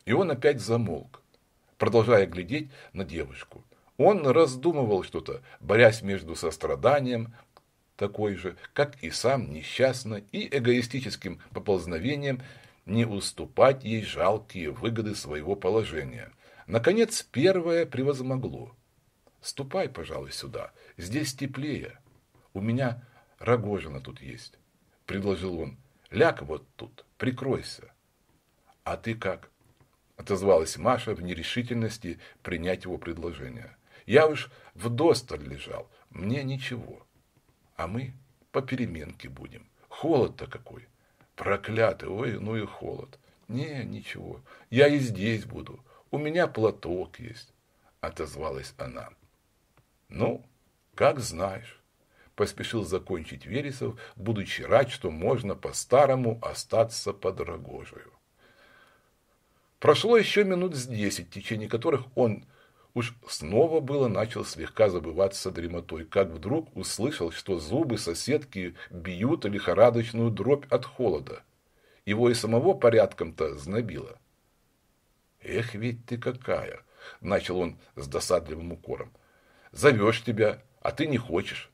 И он опять замолк, продолжая глядеть на девушку. Он раздумывал что-то, борясь между состраданием, такой же, как и сам несчастно, и эгоистическим поползновением не уступать ей жалкие выгоды своего положения. Наконец, первое превозмогло. «Ступай, пожалуй, сюда, здесь теплее, у меня Рогожина тут есть» предложил он. «Ляг вот тут, прикройся». «А ты как?» – отозвалась Маша в нерешительности принять его предложение. «Я уж в досталь лежал, мне ничего. А мы по переменке будем. Холод-то какой! Проклятый, ой, ну и холод. Не, ничего, я и здесь буду. У меня платок есть», – отозвалась она. «Ну, как знаешь» поспешил закончить Вересов, будучи рад, что можно по-старому остаться под Рогожею. Прошло еще минут с десять, в течение которых он уж снова было начал слегка забываться дремотой, как вдруг услышал, что зубы соседки бьют лихорадочную дробь от холода. Его и самого порядком-то знобило. «Эх, ведь ты какая!» – начал он с досадливым укором. «Зовешь тебя, а ты не хочешь.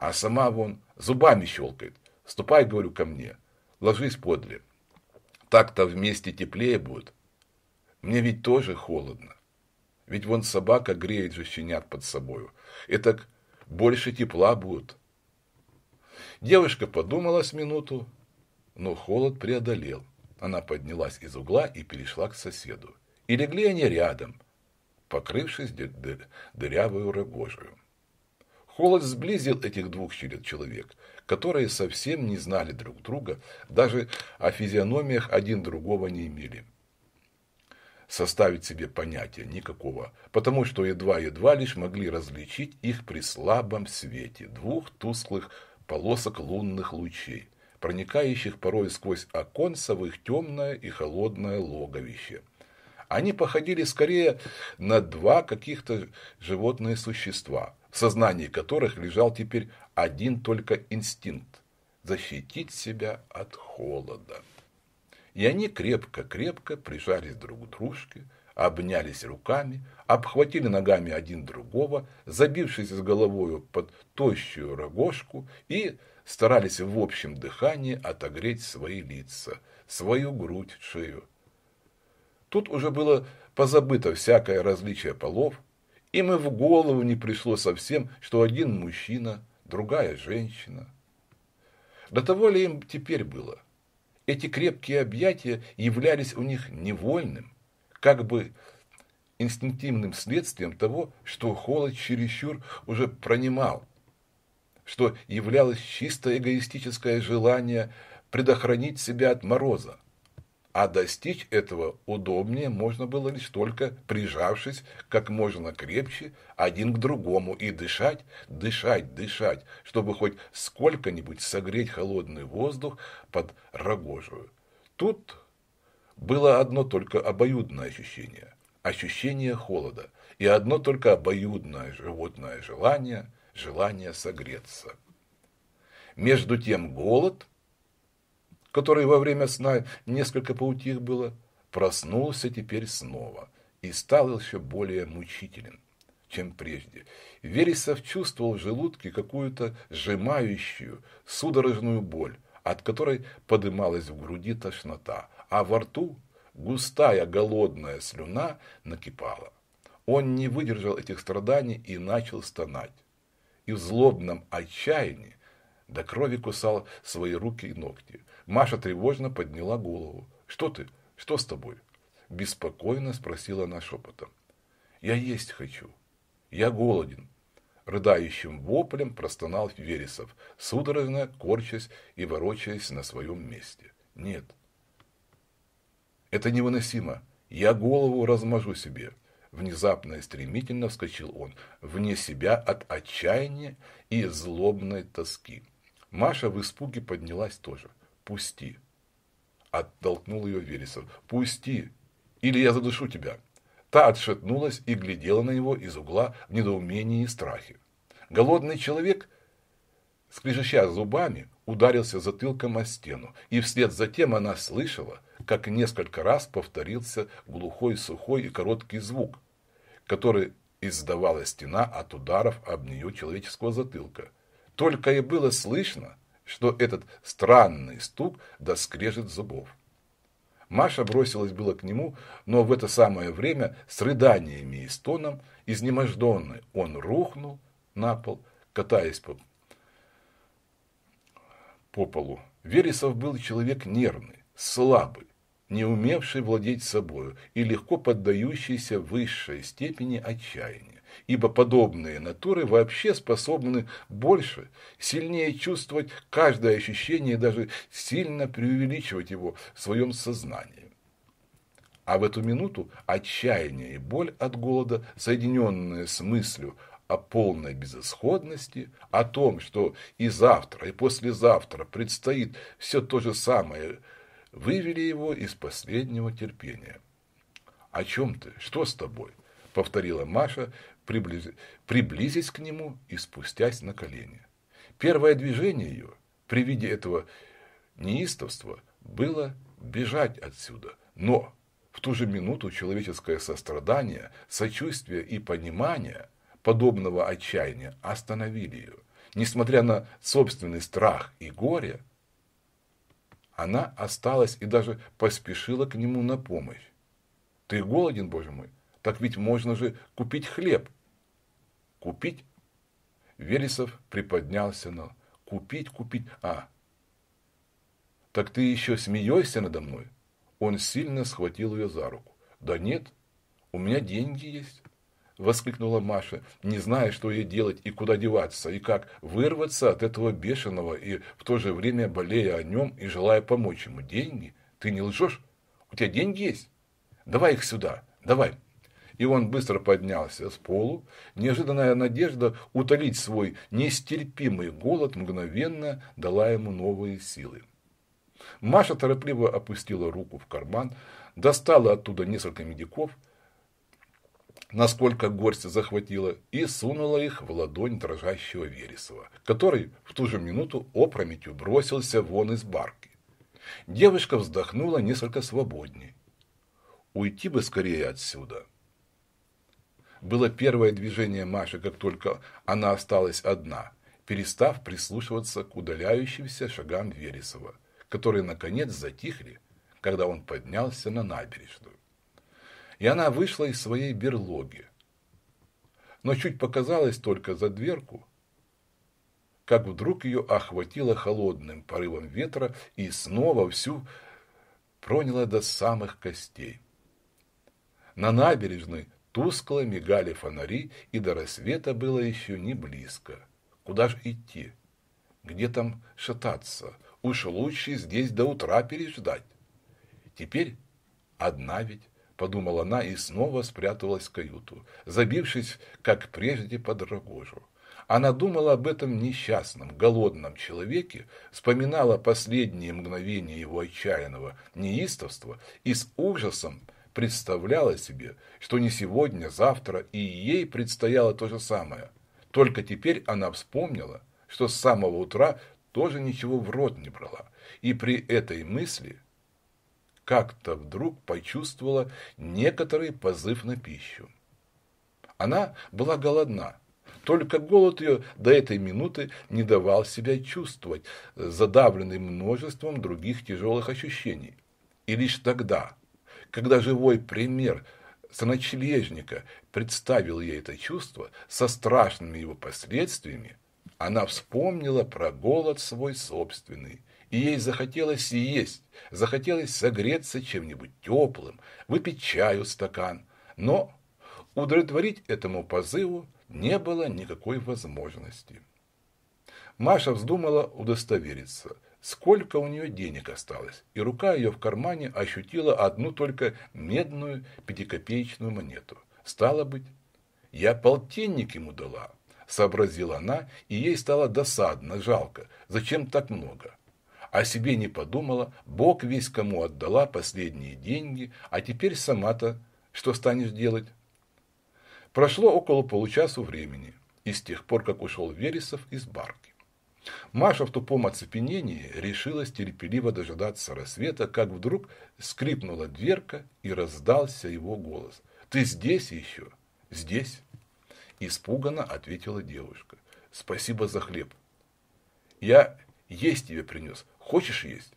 А сама вон зубами щелкает. Ступай, говорю, ко мне. Ложись подле. Так-то вместе теплее будет. Мне ведь тоже холодно. Ведь вон собака греет же щенят под собою. И так больше тепла будет. Девушка подумала с минуту, но холод преодолел. Она поднялась из угла и перешла к соседу. И легли они рядом, покрывшись дырявую рогожию. Холод сблизил этих двух человек, которые совсем не знали друг друга, даже о физиономиях один другого не имели. Составить себе понятия никакого, потому что едва-едва лишь могли различить их при слабом свете двух тусклых полосок лунных лучей, проникающих порой сквозь оконца в их темное и холодное логовище. Они походили скорее на два каких-то животные существа – в сознании которых лежал теперь один только инстинкт – защитить себя от холода. И они крепко-крепко прижались друг к дружке, обнялись руками, обхватили ногами один другого, забившись с головою под тощую рогожку и старались в общем дыхании отогреть свои лица, свою грудь, шею. Тут уже было позабыто всякое различие полов, им и в голову не пришло совсем, что один мужчина, другая женщина. До того ли им теперь было? Эти крепкие объятия являлись у них невольным, как бы инстинктивным следствием того, что холод чересчур уже пронимал, что являлось чисто эгоистическое желание предохранить себя от мороза. А достичь этого удобнее можно было лишь только прижавшись как можно крепче один к другому и дышать, дышать, дышать, чтобы хоть сколько-нибудь согреть холодный воздух под рогожую. Тут было одно только обоюдное ощущение – ощущение холода, и одно только обоюдное животное желание – желание согреться. Между тем голод – который во время сна несколько поутих было, проснулся теперь снова и стал еще более мучителен, чем прежде. Вересов чувствовал в желудке какую-то сжимающую, судорожную боль, от которой подымалась в груди тошнота, а во рту густая голодная слюна накипала. Он не выдержал этих страданий и начал стонать. И в злобном отчаянии до крови кусал свои руки и ногти. Маша тревожно подняла голову. «Что ты? Что с тобой?» Беспокойно спросила она шепотом. «Я есть хочу. Я голоден». Рыдающим воплем простонал Вересов, судорожно корчась и ворочаясь на своем месте. «Нет. Это невыносимо. Я голову размажу себе». Внезапно и стремительно вскочил он, вне себя от отчаяния и злобной тоски. Маша в испуге поднялась тоже. «Пусти!» Оттолкнул ее Вересов. «Пусти! Или я задушу тебя!» Та отшатнулась и глядела на него из угла в недоумении и страхе. Голодный человек, скрежеща зубами, ударился затылком о стену, и вслед за тем она слышала, как несколько раз повторился глухой, сухой и короткий звук, который издавала стена от ударов об нее человеческого затылка. Только и было слышно, что этот странный стук доскрежет зубов. Маша бросилась было к нему, но в это самое время с рыданиями и стоном, изнеможденный, он рухнул на пол, катаясь по, по полу. Вересов был человек нервный, слабый, не умевший владеть собою и легко поддающийся высшей степени отчаяния ибо подобные натуры вообще способны больше, сильнее чувствовать каждое ощущение и даже сильно преувеличивать его в своем сознании. А в эту минуту отчаяние и боль от голода, соединенные с мыслью о полной безысходности, о том, что и завтра, и послезавтра предстоит все то же самое, вывели его из последнего терпения. «О чем ты? Что с тобой?» – повторила Маша, приблизи, приблизясь к нему и спустясь на колени. Первое движение ее при виде этого неистовства было бежать отсюда, но в ту же минуту человеческое сострадание, сочувствие и понимание подобного отчаяния остановили ее. Несмотря на собственный страх и горе, она осталась и даже поспешила к нему на помощь. «Ты голоден, Боже мой? Так ведь можно же купить хлеб. Купить? Велесов приподнялся, но купить, купить, а. Так ты еще смеешься надо мной? Он сильно схватил ее за руку. Да нет, у меня деньги есть. Воскликнула Маша, не зная, что ей делать и куда деваться, и как вырваться от этого бешеного, и в то же время болея о нем и желая помочь ему. Деньги? Ты не лжешь? У тебя деньги есть? Давай их сюда, давай и он быстро поднялся с полу. Неожиданная надежда утолить свой нестерпимый голод мгновенно дала ему новые силы. Маша торопливо опустила руку в карман, достала оттуда несколько медиков, насколько горсть захватила, и сунула их в ладонь дрожащего Вересова, который в ту же минуту опрометью бросился вон из барки. Девушка вздохнула несколько свободнее. Уйти бы скорее отсюда было первое движение Маши, как только она осталась одна, перестав прислушиваться к удаляющимся шагам Вересова, которые, наконец, затихли, когда он поднялся на набережную. И она вышла из своей берлоги. Но чуть показалось только за дверку, как вдруг ее охватило холодным порывом ветра и снова всю проняло до самых костей. На набережной Тускло мигали фонари, и до рассвета было еще не близко. Куда ж идти? Где там шататься? Уж лучше здесь до утра переждать. Теперь одна ведь, подумала она и снова спряталась в каюту, забившись, как прежде, под рогожу. Она думала об этом несчастном, голодном человеке, вспоминала последние мгновения его отчаянного неистовства и с ужасом представляла себе, что не сегодня, завтра и ей предстояло то же самое. Только теперь она вспомнила, что с самого утра тоже ничего в рот не брала, и при этой мысли как-то вдруг почувствовала некоторый позыв на пищу. Она была голодна, только голод ее до этой минуты не давал себя чувствовать, задавленный множеством других тяжелых ощущений. И лишь тогда, когда живой пример соночлежника представил ей это чувство со страшными его последствиями, она вспомнила про голод свой собственный, и ей захотелось есть, захотелось согреться чем-нибудь теплым, выпить чаю стакан, но удовлетворить этому позыву не было никакой возможности. Маша вздумала удостовериться – сколько у нее денег осталось, и рука ее в кармане ощутила одну только медную пятикопеечную монету. Стало быть, я полтинник ему дала, сообразила она, и ей стало досадно, жалко, зачем так много. О себе не подумала, Бог весь кому отдала последние деньги, а теперь сама-то что станешь делать? Прошло около получаса времени, и с тех пор, как ушел Вересов из барки. Маша в тупом оцепенении решилась терпеливо дожидаться рассвета, как вдруг скрипнула дверка и раздался его голос. «Ты здесь еще? Здесь?» Испуганно ответила девушка. «Спасибо за хлеб. Я есть тебе принес. Хочешь есть?»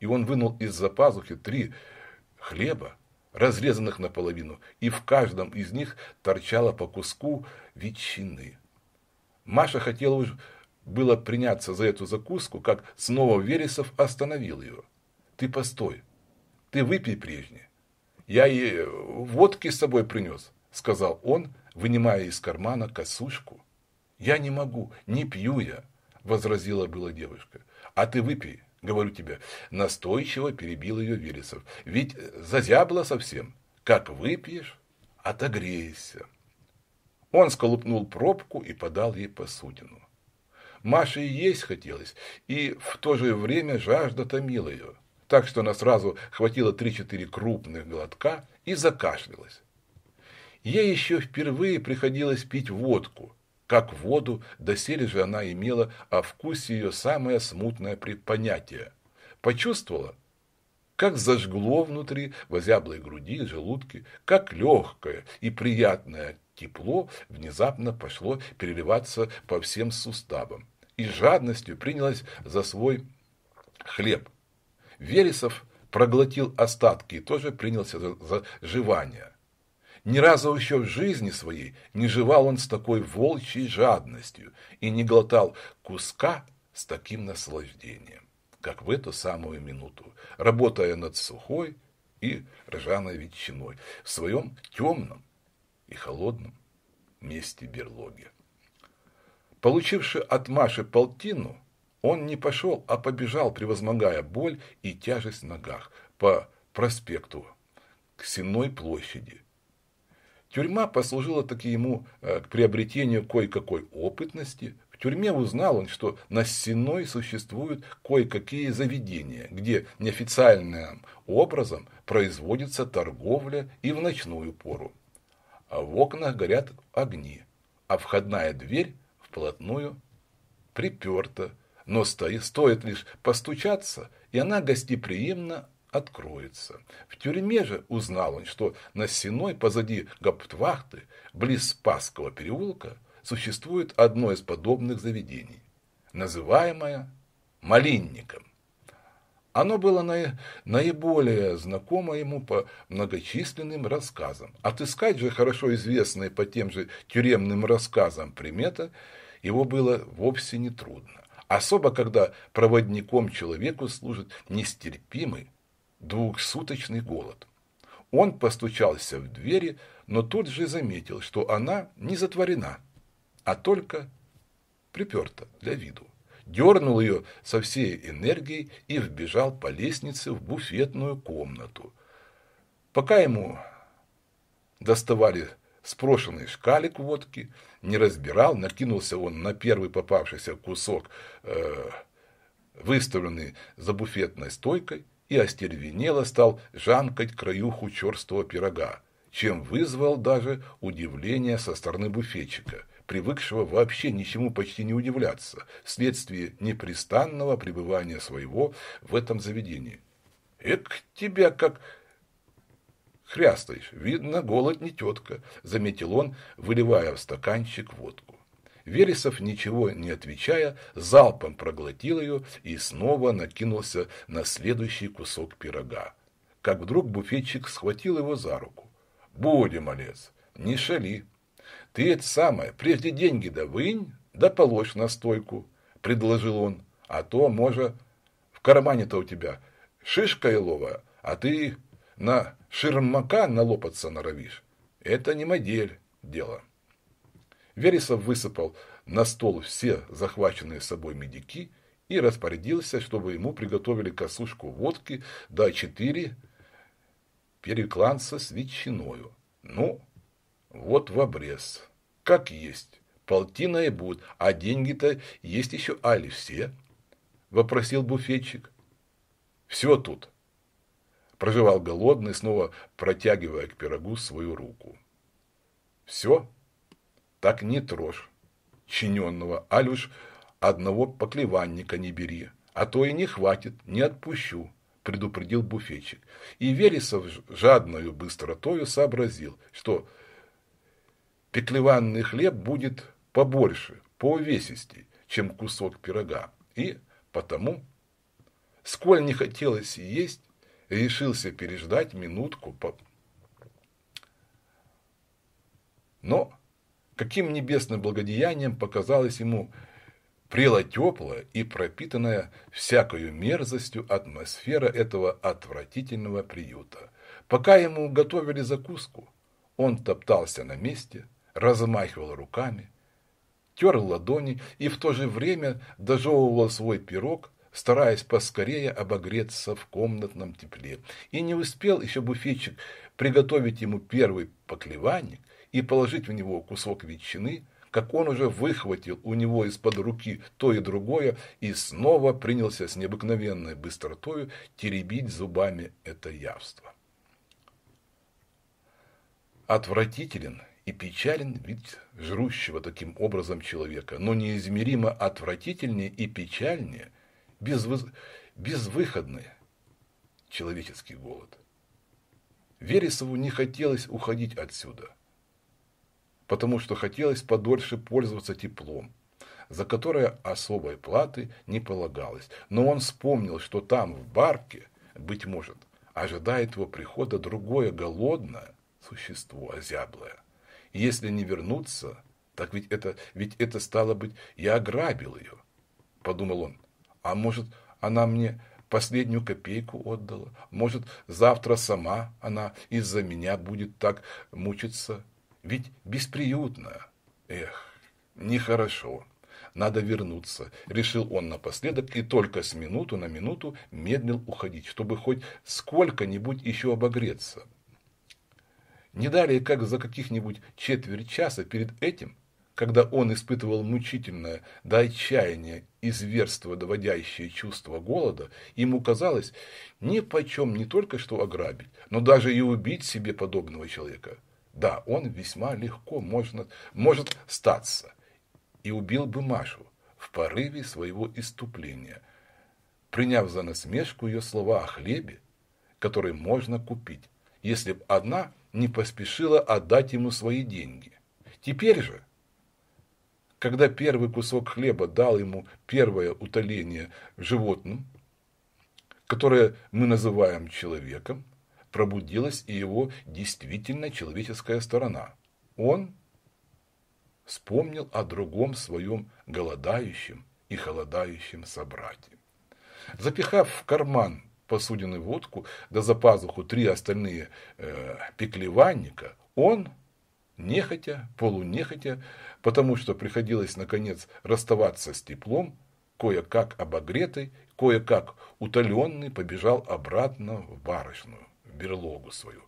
И он вынул из-за пазухи три хлеба, разрезанных наполовину, и в каждом из них торчало по куску ветчины. Маша хотела уже было приняться за эту закуску, как снова Вересов остановил ее. «Ты постой. Ты выпей прежнее. Я и э, водки с собой принес», — сказал он, вынимая из кармана косушку. «Я не могу, не пью я», — возразила была девушка. «А ты выпей, говорю тебе». Настойчиво перебил ее Вересов. «Ведь э, зазябло совсем. Как выпьешь, отогрейся». Он сколупнул пробку и подал ей посудину. Маше и есть хотелось, и в то же время жажда томила ее. Так что она сразу хватила три-четыре крупных глотка и закашлялась. Ей еще впервые приходилось пить водку. Как воду, доселе же она имела о вкусе ее самое смутное предпонятие. Почувствовала, как зажгло внутри, в груди и желудки, как легкое и приятное тепло внезапно пошло переливаться по всем суставам и жадностью принялась за свой хлеб. Вересов проглотил остатки и тоже принялся за, за жевание. Ни разу еще в жизни своей не жевал он с такой волчьей жадностью и не глотал куска с таким наслаждением, как в эту самую минуту, работая над сухой и ржаной ветчиной в своем темном и холодном месте берлоги. Получивши от Маши полтину, он не пошел, а побежал, превозмогая боль и тяжесть в ногах, по проспекту к Сенной площади. Тюрьма послужила таки ему э, к приобретению кое-какой опытности. В тюрьме узнал он, что на Сенной существуют кое-какие заведения, где неофициальным образом производится торговля и в ночную пору. А в окнах горят огни, а входная дверь вплотную, приперта, но стоит, лишь постучаться, и она гостеприимно откроется. В тюрьме же узнал он, что на Сеной позади Гаптвахты, близ Спасского переулка, существует одно из подобных заведений, называемое «малинником». Оно было наиболее знакомо ему по многочисленным рассказам. Отыскать же хорошо известные по тем же тюремным рассказам приметы его было вовсе не трудно. Особо, когда проводником человеку служит нестерпимый двухсуточный голод. Он постучался в двери, но тут же заметил, что она не затворена, а только приперта для виду. Дернул ее со всей энергией и вбежал по лестнице в буфетную комнату. Пока ему доставали спрошенный шкалик водки, не разбирал, накинулся он на первый попавшийся кусок, э, выставленный за буфетной стойкой, и остервенело стал жанкать краюху черстого пирога, чем вызвал даже удивление со стороны буфетчика, привыкшего вообще ничему почти не удивляться, вследствие непрестанного пребывания своего в этом заведении. «Эк тебя как «Хрястаешь, видно, голод не тетка», — заметил он, выливая в стаканчик водку. Вересов, ничего не отвечая, залпом проглотил ее и снова накинулся на следующий кусок пирога. Как вдруг буфетчик схватил его за руку. «Будем, Олец, не шали. Ты это самое, прежде деньги да вынь, да положь на стойку», — предложил он. «А то, может, в кармане-то у тебя шишка иловая, а ты на Шермака налопаться норовишь. Это не модель дело. Вересов высыпал на стол все захваченные с собой медики и распорядился, чтобы ему приготовили косушку водки до четыре перекланца с ветчиною. Ну, вот в обрез. Как есть. Полтина и будет, а деньги-то есть еще али все? Вопросил буфетчик. Все тут, проживал голодный, снова протягивая к пирогу свою руку. Все, так не трожь чиненного, а лишь одного поклеванника не бери, а то и не хватит, не отпущу, предупредил буфетчик. И Вересов жадною быстротою сообразил, что пеклеванный хлеб будет побольше, поувесистей, чем кусок пирога, и потому, сколь не хотелось есть, решился переждать минутку. Но каким небесным благодеянием показалось ему прело теплая и пропитанная всякою мерзостью атмосфера этого отвратительного приюта. Пока ему готовили закуску, он топтался на месте, размахивал руками, тер ладони и в то же время дожевывал свой пирог, стараясь поскорее обогреться в комнатном тепле. И не успел еще буфетчик приготовить ему первый поклеванник и положить в него кусок ветчины, как он уже выхватил у него из-под руки то и другое и снова принялся с необыкновенной быстротою теребить зубами это явство. Отвратителен и печален вид жрущего таким образом человека, но неизмеримо отвратительнее и печальнее – безвыз... безвыходный человеческий голод. Вересову не хотелось уходить отсюда, потому что хотелось подольше пользоваться теплом, за которое особой платы не полагалось. Но он вспомнил, что там, в барке, быть может, ожидает его прихода другое голодное существо, озяблое. если не вернуться, так ведь это, ведь это стало быть, я ограбил ее, подумал он. А может, она мне последнюю копейку отдала? Может, завтра сама она из-за меня будет так мучиться? Ведь бесприютная. Эх, нехорошо. Надо вернуться, решил он напоследок и только с минуту на минуту медлил уходить, чтобы хоть сколько-нибудь еще обогреться. Не далее, как за каких-нибудь четверть часа перед этим, когда он испытывал мучительное до отчаяния и зверство доводящее чувство голода, ему казалось ни почем не только что ограбить, но даже и убить себе подобного человека. Да, он весьма легко можно, может статься. И убил бы Машу в порыве своего иступления, приняв за насмешку ее слова о хлебе, который можно купить, если б одна не поспешила отдать ему свои деньги. Теперь же, когда первый кусок хлеба дал ему первое утоление животным, которое мы называем человеком, пробудилась и его действительно человеческая сторона. Он вспомнил о другом своем голодающем и холодающем собрате. Запихав в карман посудины водку, да за пазуху три остальные э, пеклеванника, он, нехотя, полунехотя, потому что приходилось, наконец, расставаться с теплом, кое-как обогретый, кое-как утоленный побежал обратно в барышную, в берлогу свою,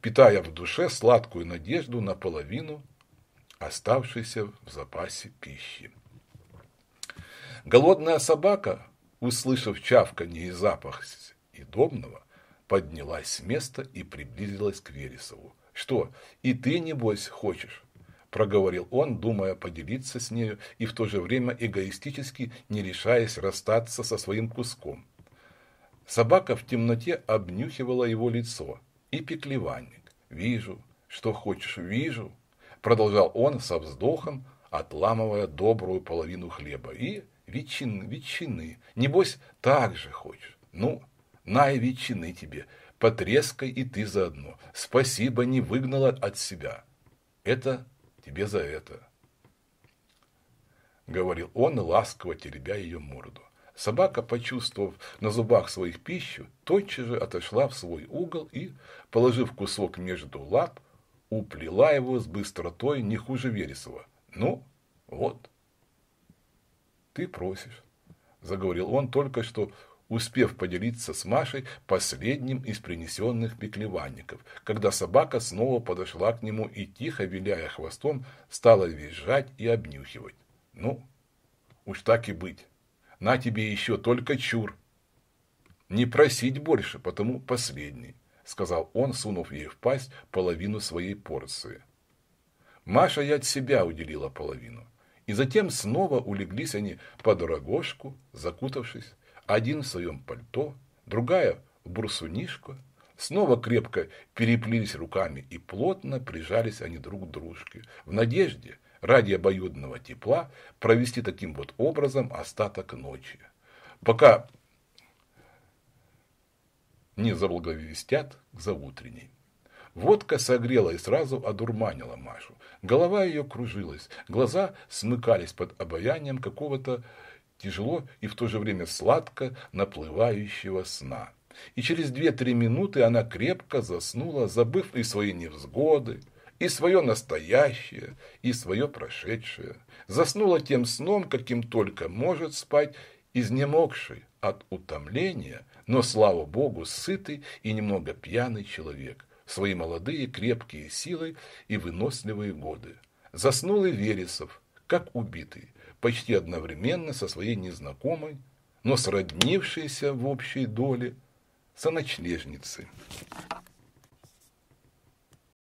питая в душе сладкую надежду на половину оставшейся в запасе пищи. Голодная собака, услышав чавканье и запах едобного, поднялась с места и приблизилась к Вересову. «Что, и ты, небось, хочешь?» проговорил он, думая поделиться с нею и в то же время эгоистически не решаясь расстаться со своим куском. Собака в темноте обнюхивала его лицо и пеклевальник. «Вижу, что хочешь, вижу», – продолжал он со вздохом, отламывая добрую половину хлеба. «И ветчины, ветчины, небось, так же хочешь. Ну, най ветчины тебе, потрескай и ты заодно. Спасибо, не выгнала от себя». Это тебе за это», – говорил он, ласково теребя ее морду. Собака, почувствовав на зубах своих пищу, тотчас же отошла в свой угол и, положив кусок между лап, уплела его с быстротой не хуже Вересова. «Ну, вот». «Ты просишь», – заговорил он только что успев поделиться с Машей последним из принесенных пеклеванников, когда собака снова подошла к нему и, тихо виляя хвостом, стала визжать и обнюхивать. «Ну, уж так и быть. На тебе еще только чур. Не просить больше, потому последний», — сказал он, сунув ей в пасть половину своей порции. Маша и от себя уделила половину. И затем снова улеглись они под рогожку, закутавшись. Один в своем пальто, другая в бурсунишку. Снова крепко переплелись руками и плотно прижались они друг к дружке, в надежде, ради обоюдного тепла, провести таким вот образом остаток ночи. Пока не заблаговестят к заутренней. Водка согрела и сразу одурманила Машу. Голова ее кружилась, глаза смыкались под обаянием какого-то тяжело и в то же время сладко наплывающего сна. И через две-три минуты она крепко заснула, забыв и свои невзгоды, и свое настоящее, и свое прошедшее. Заснула тем сном, каким только может спать, изнемогший от утомления, но, слава богу, сытый и немного пьяный человек, свои молодые крепкие силы и выносливые годы. Заснул и Вересов, как убитый, почти одновременно со своей незнакомой, но сроднившейся в общей доле соночлежницей.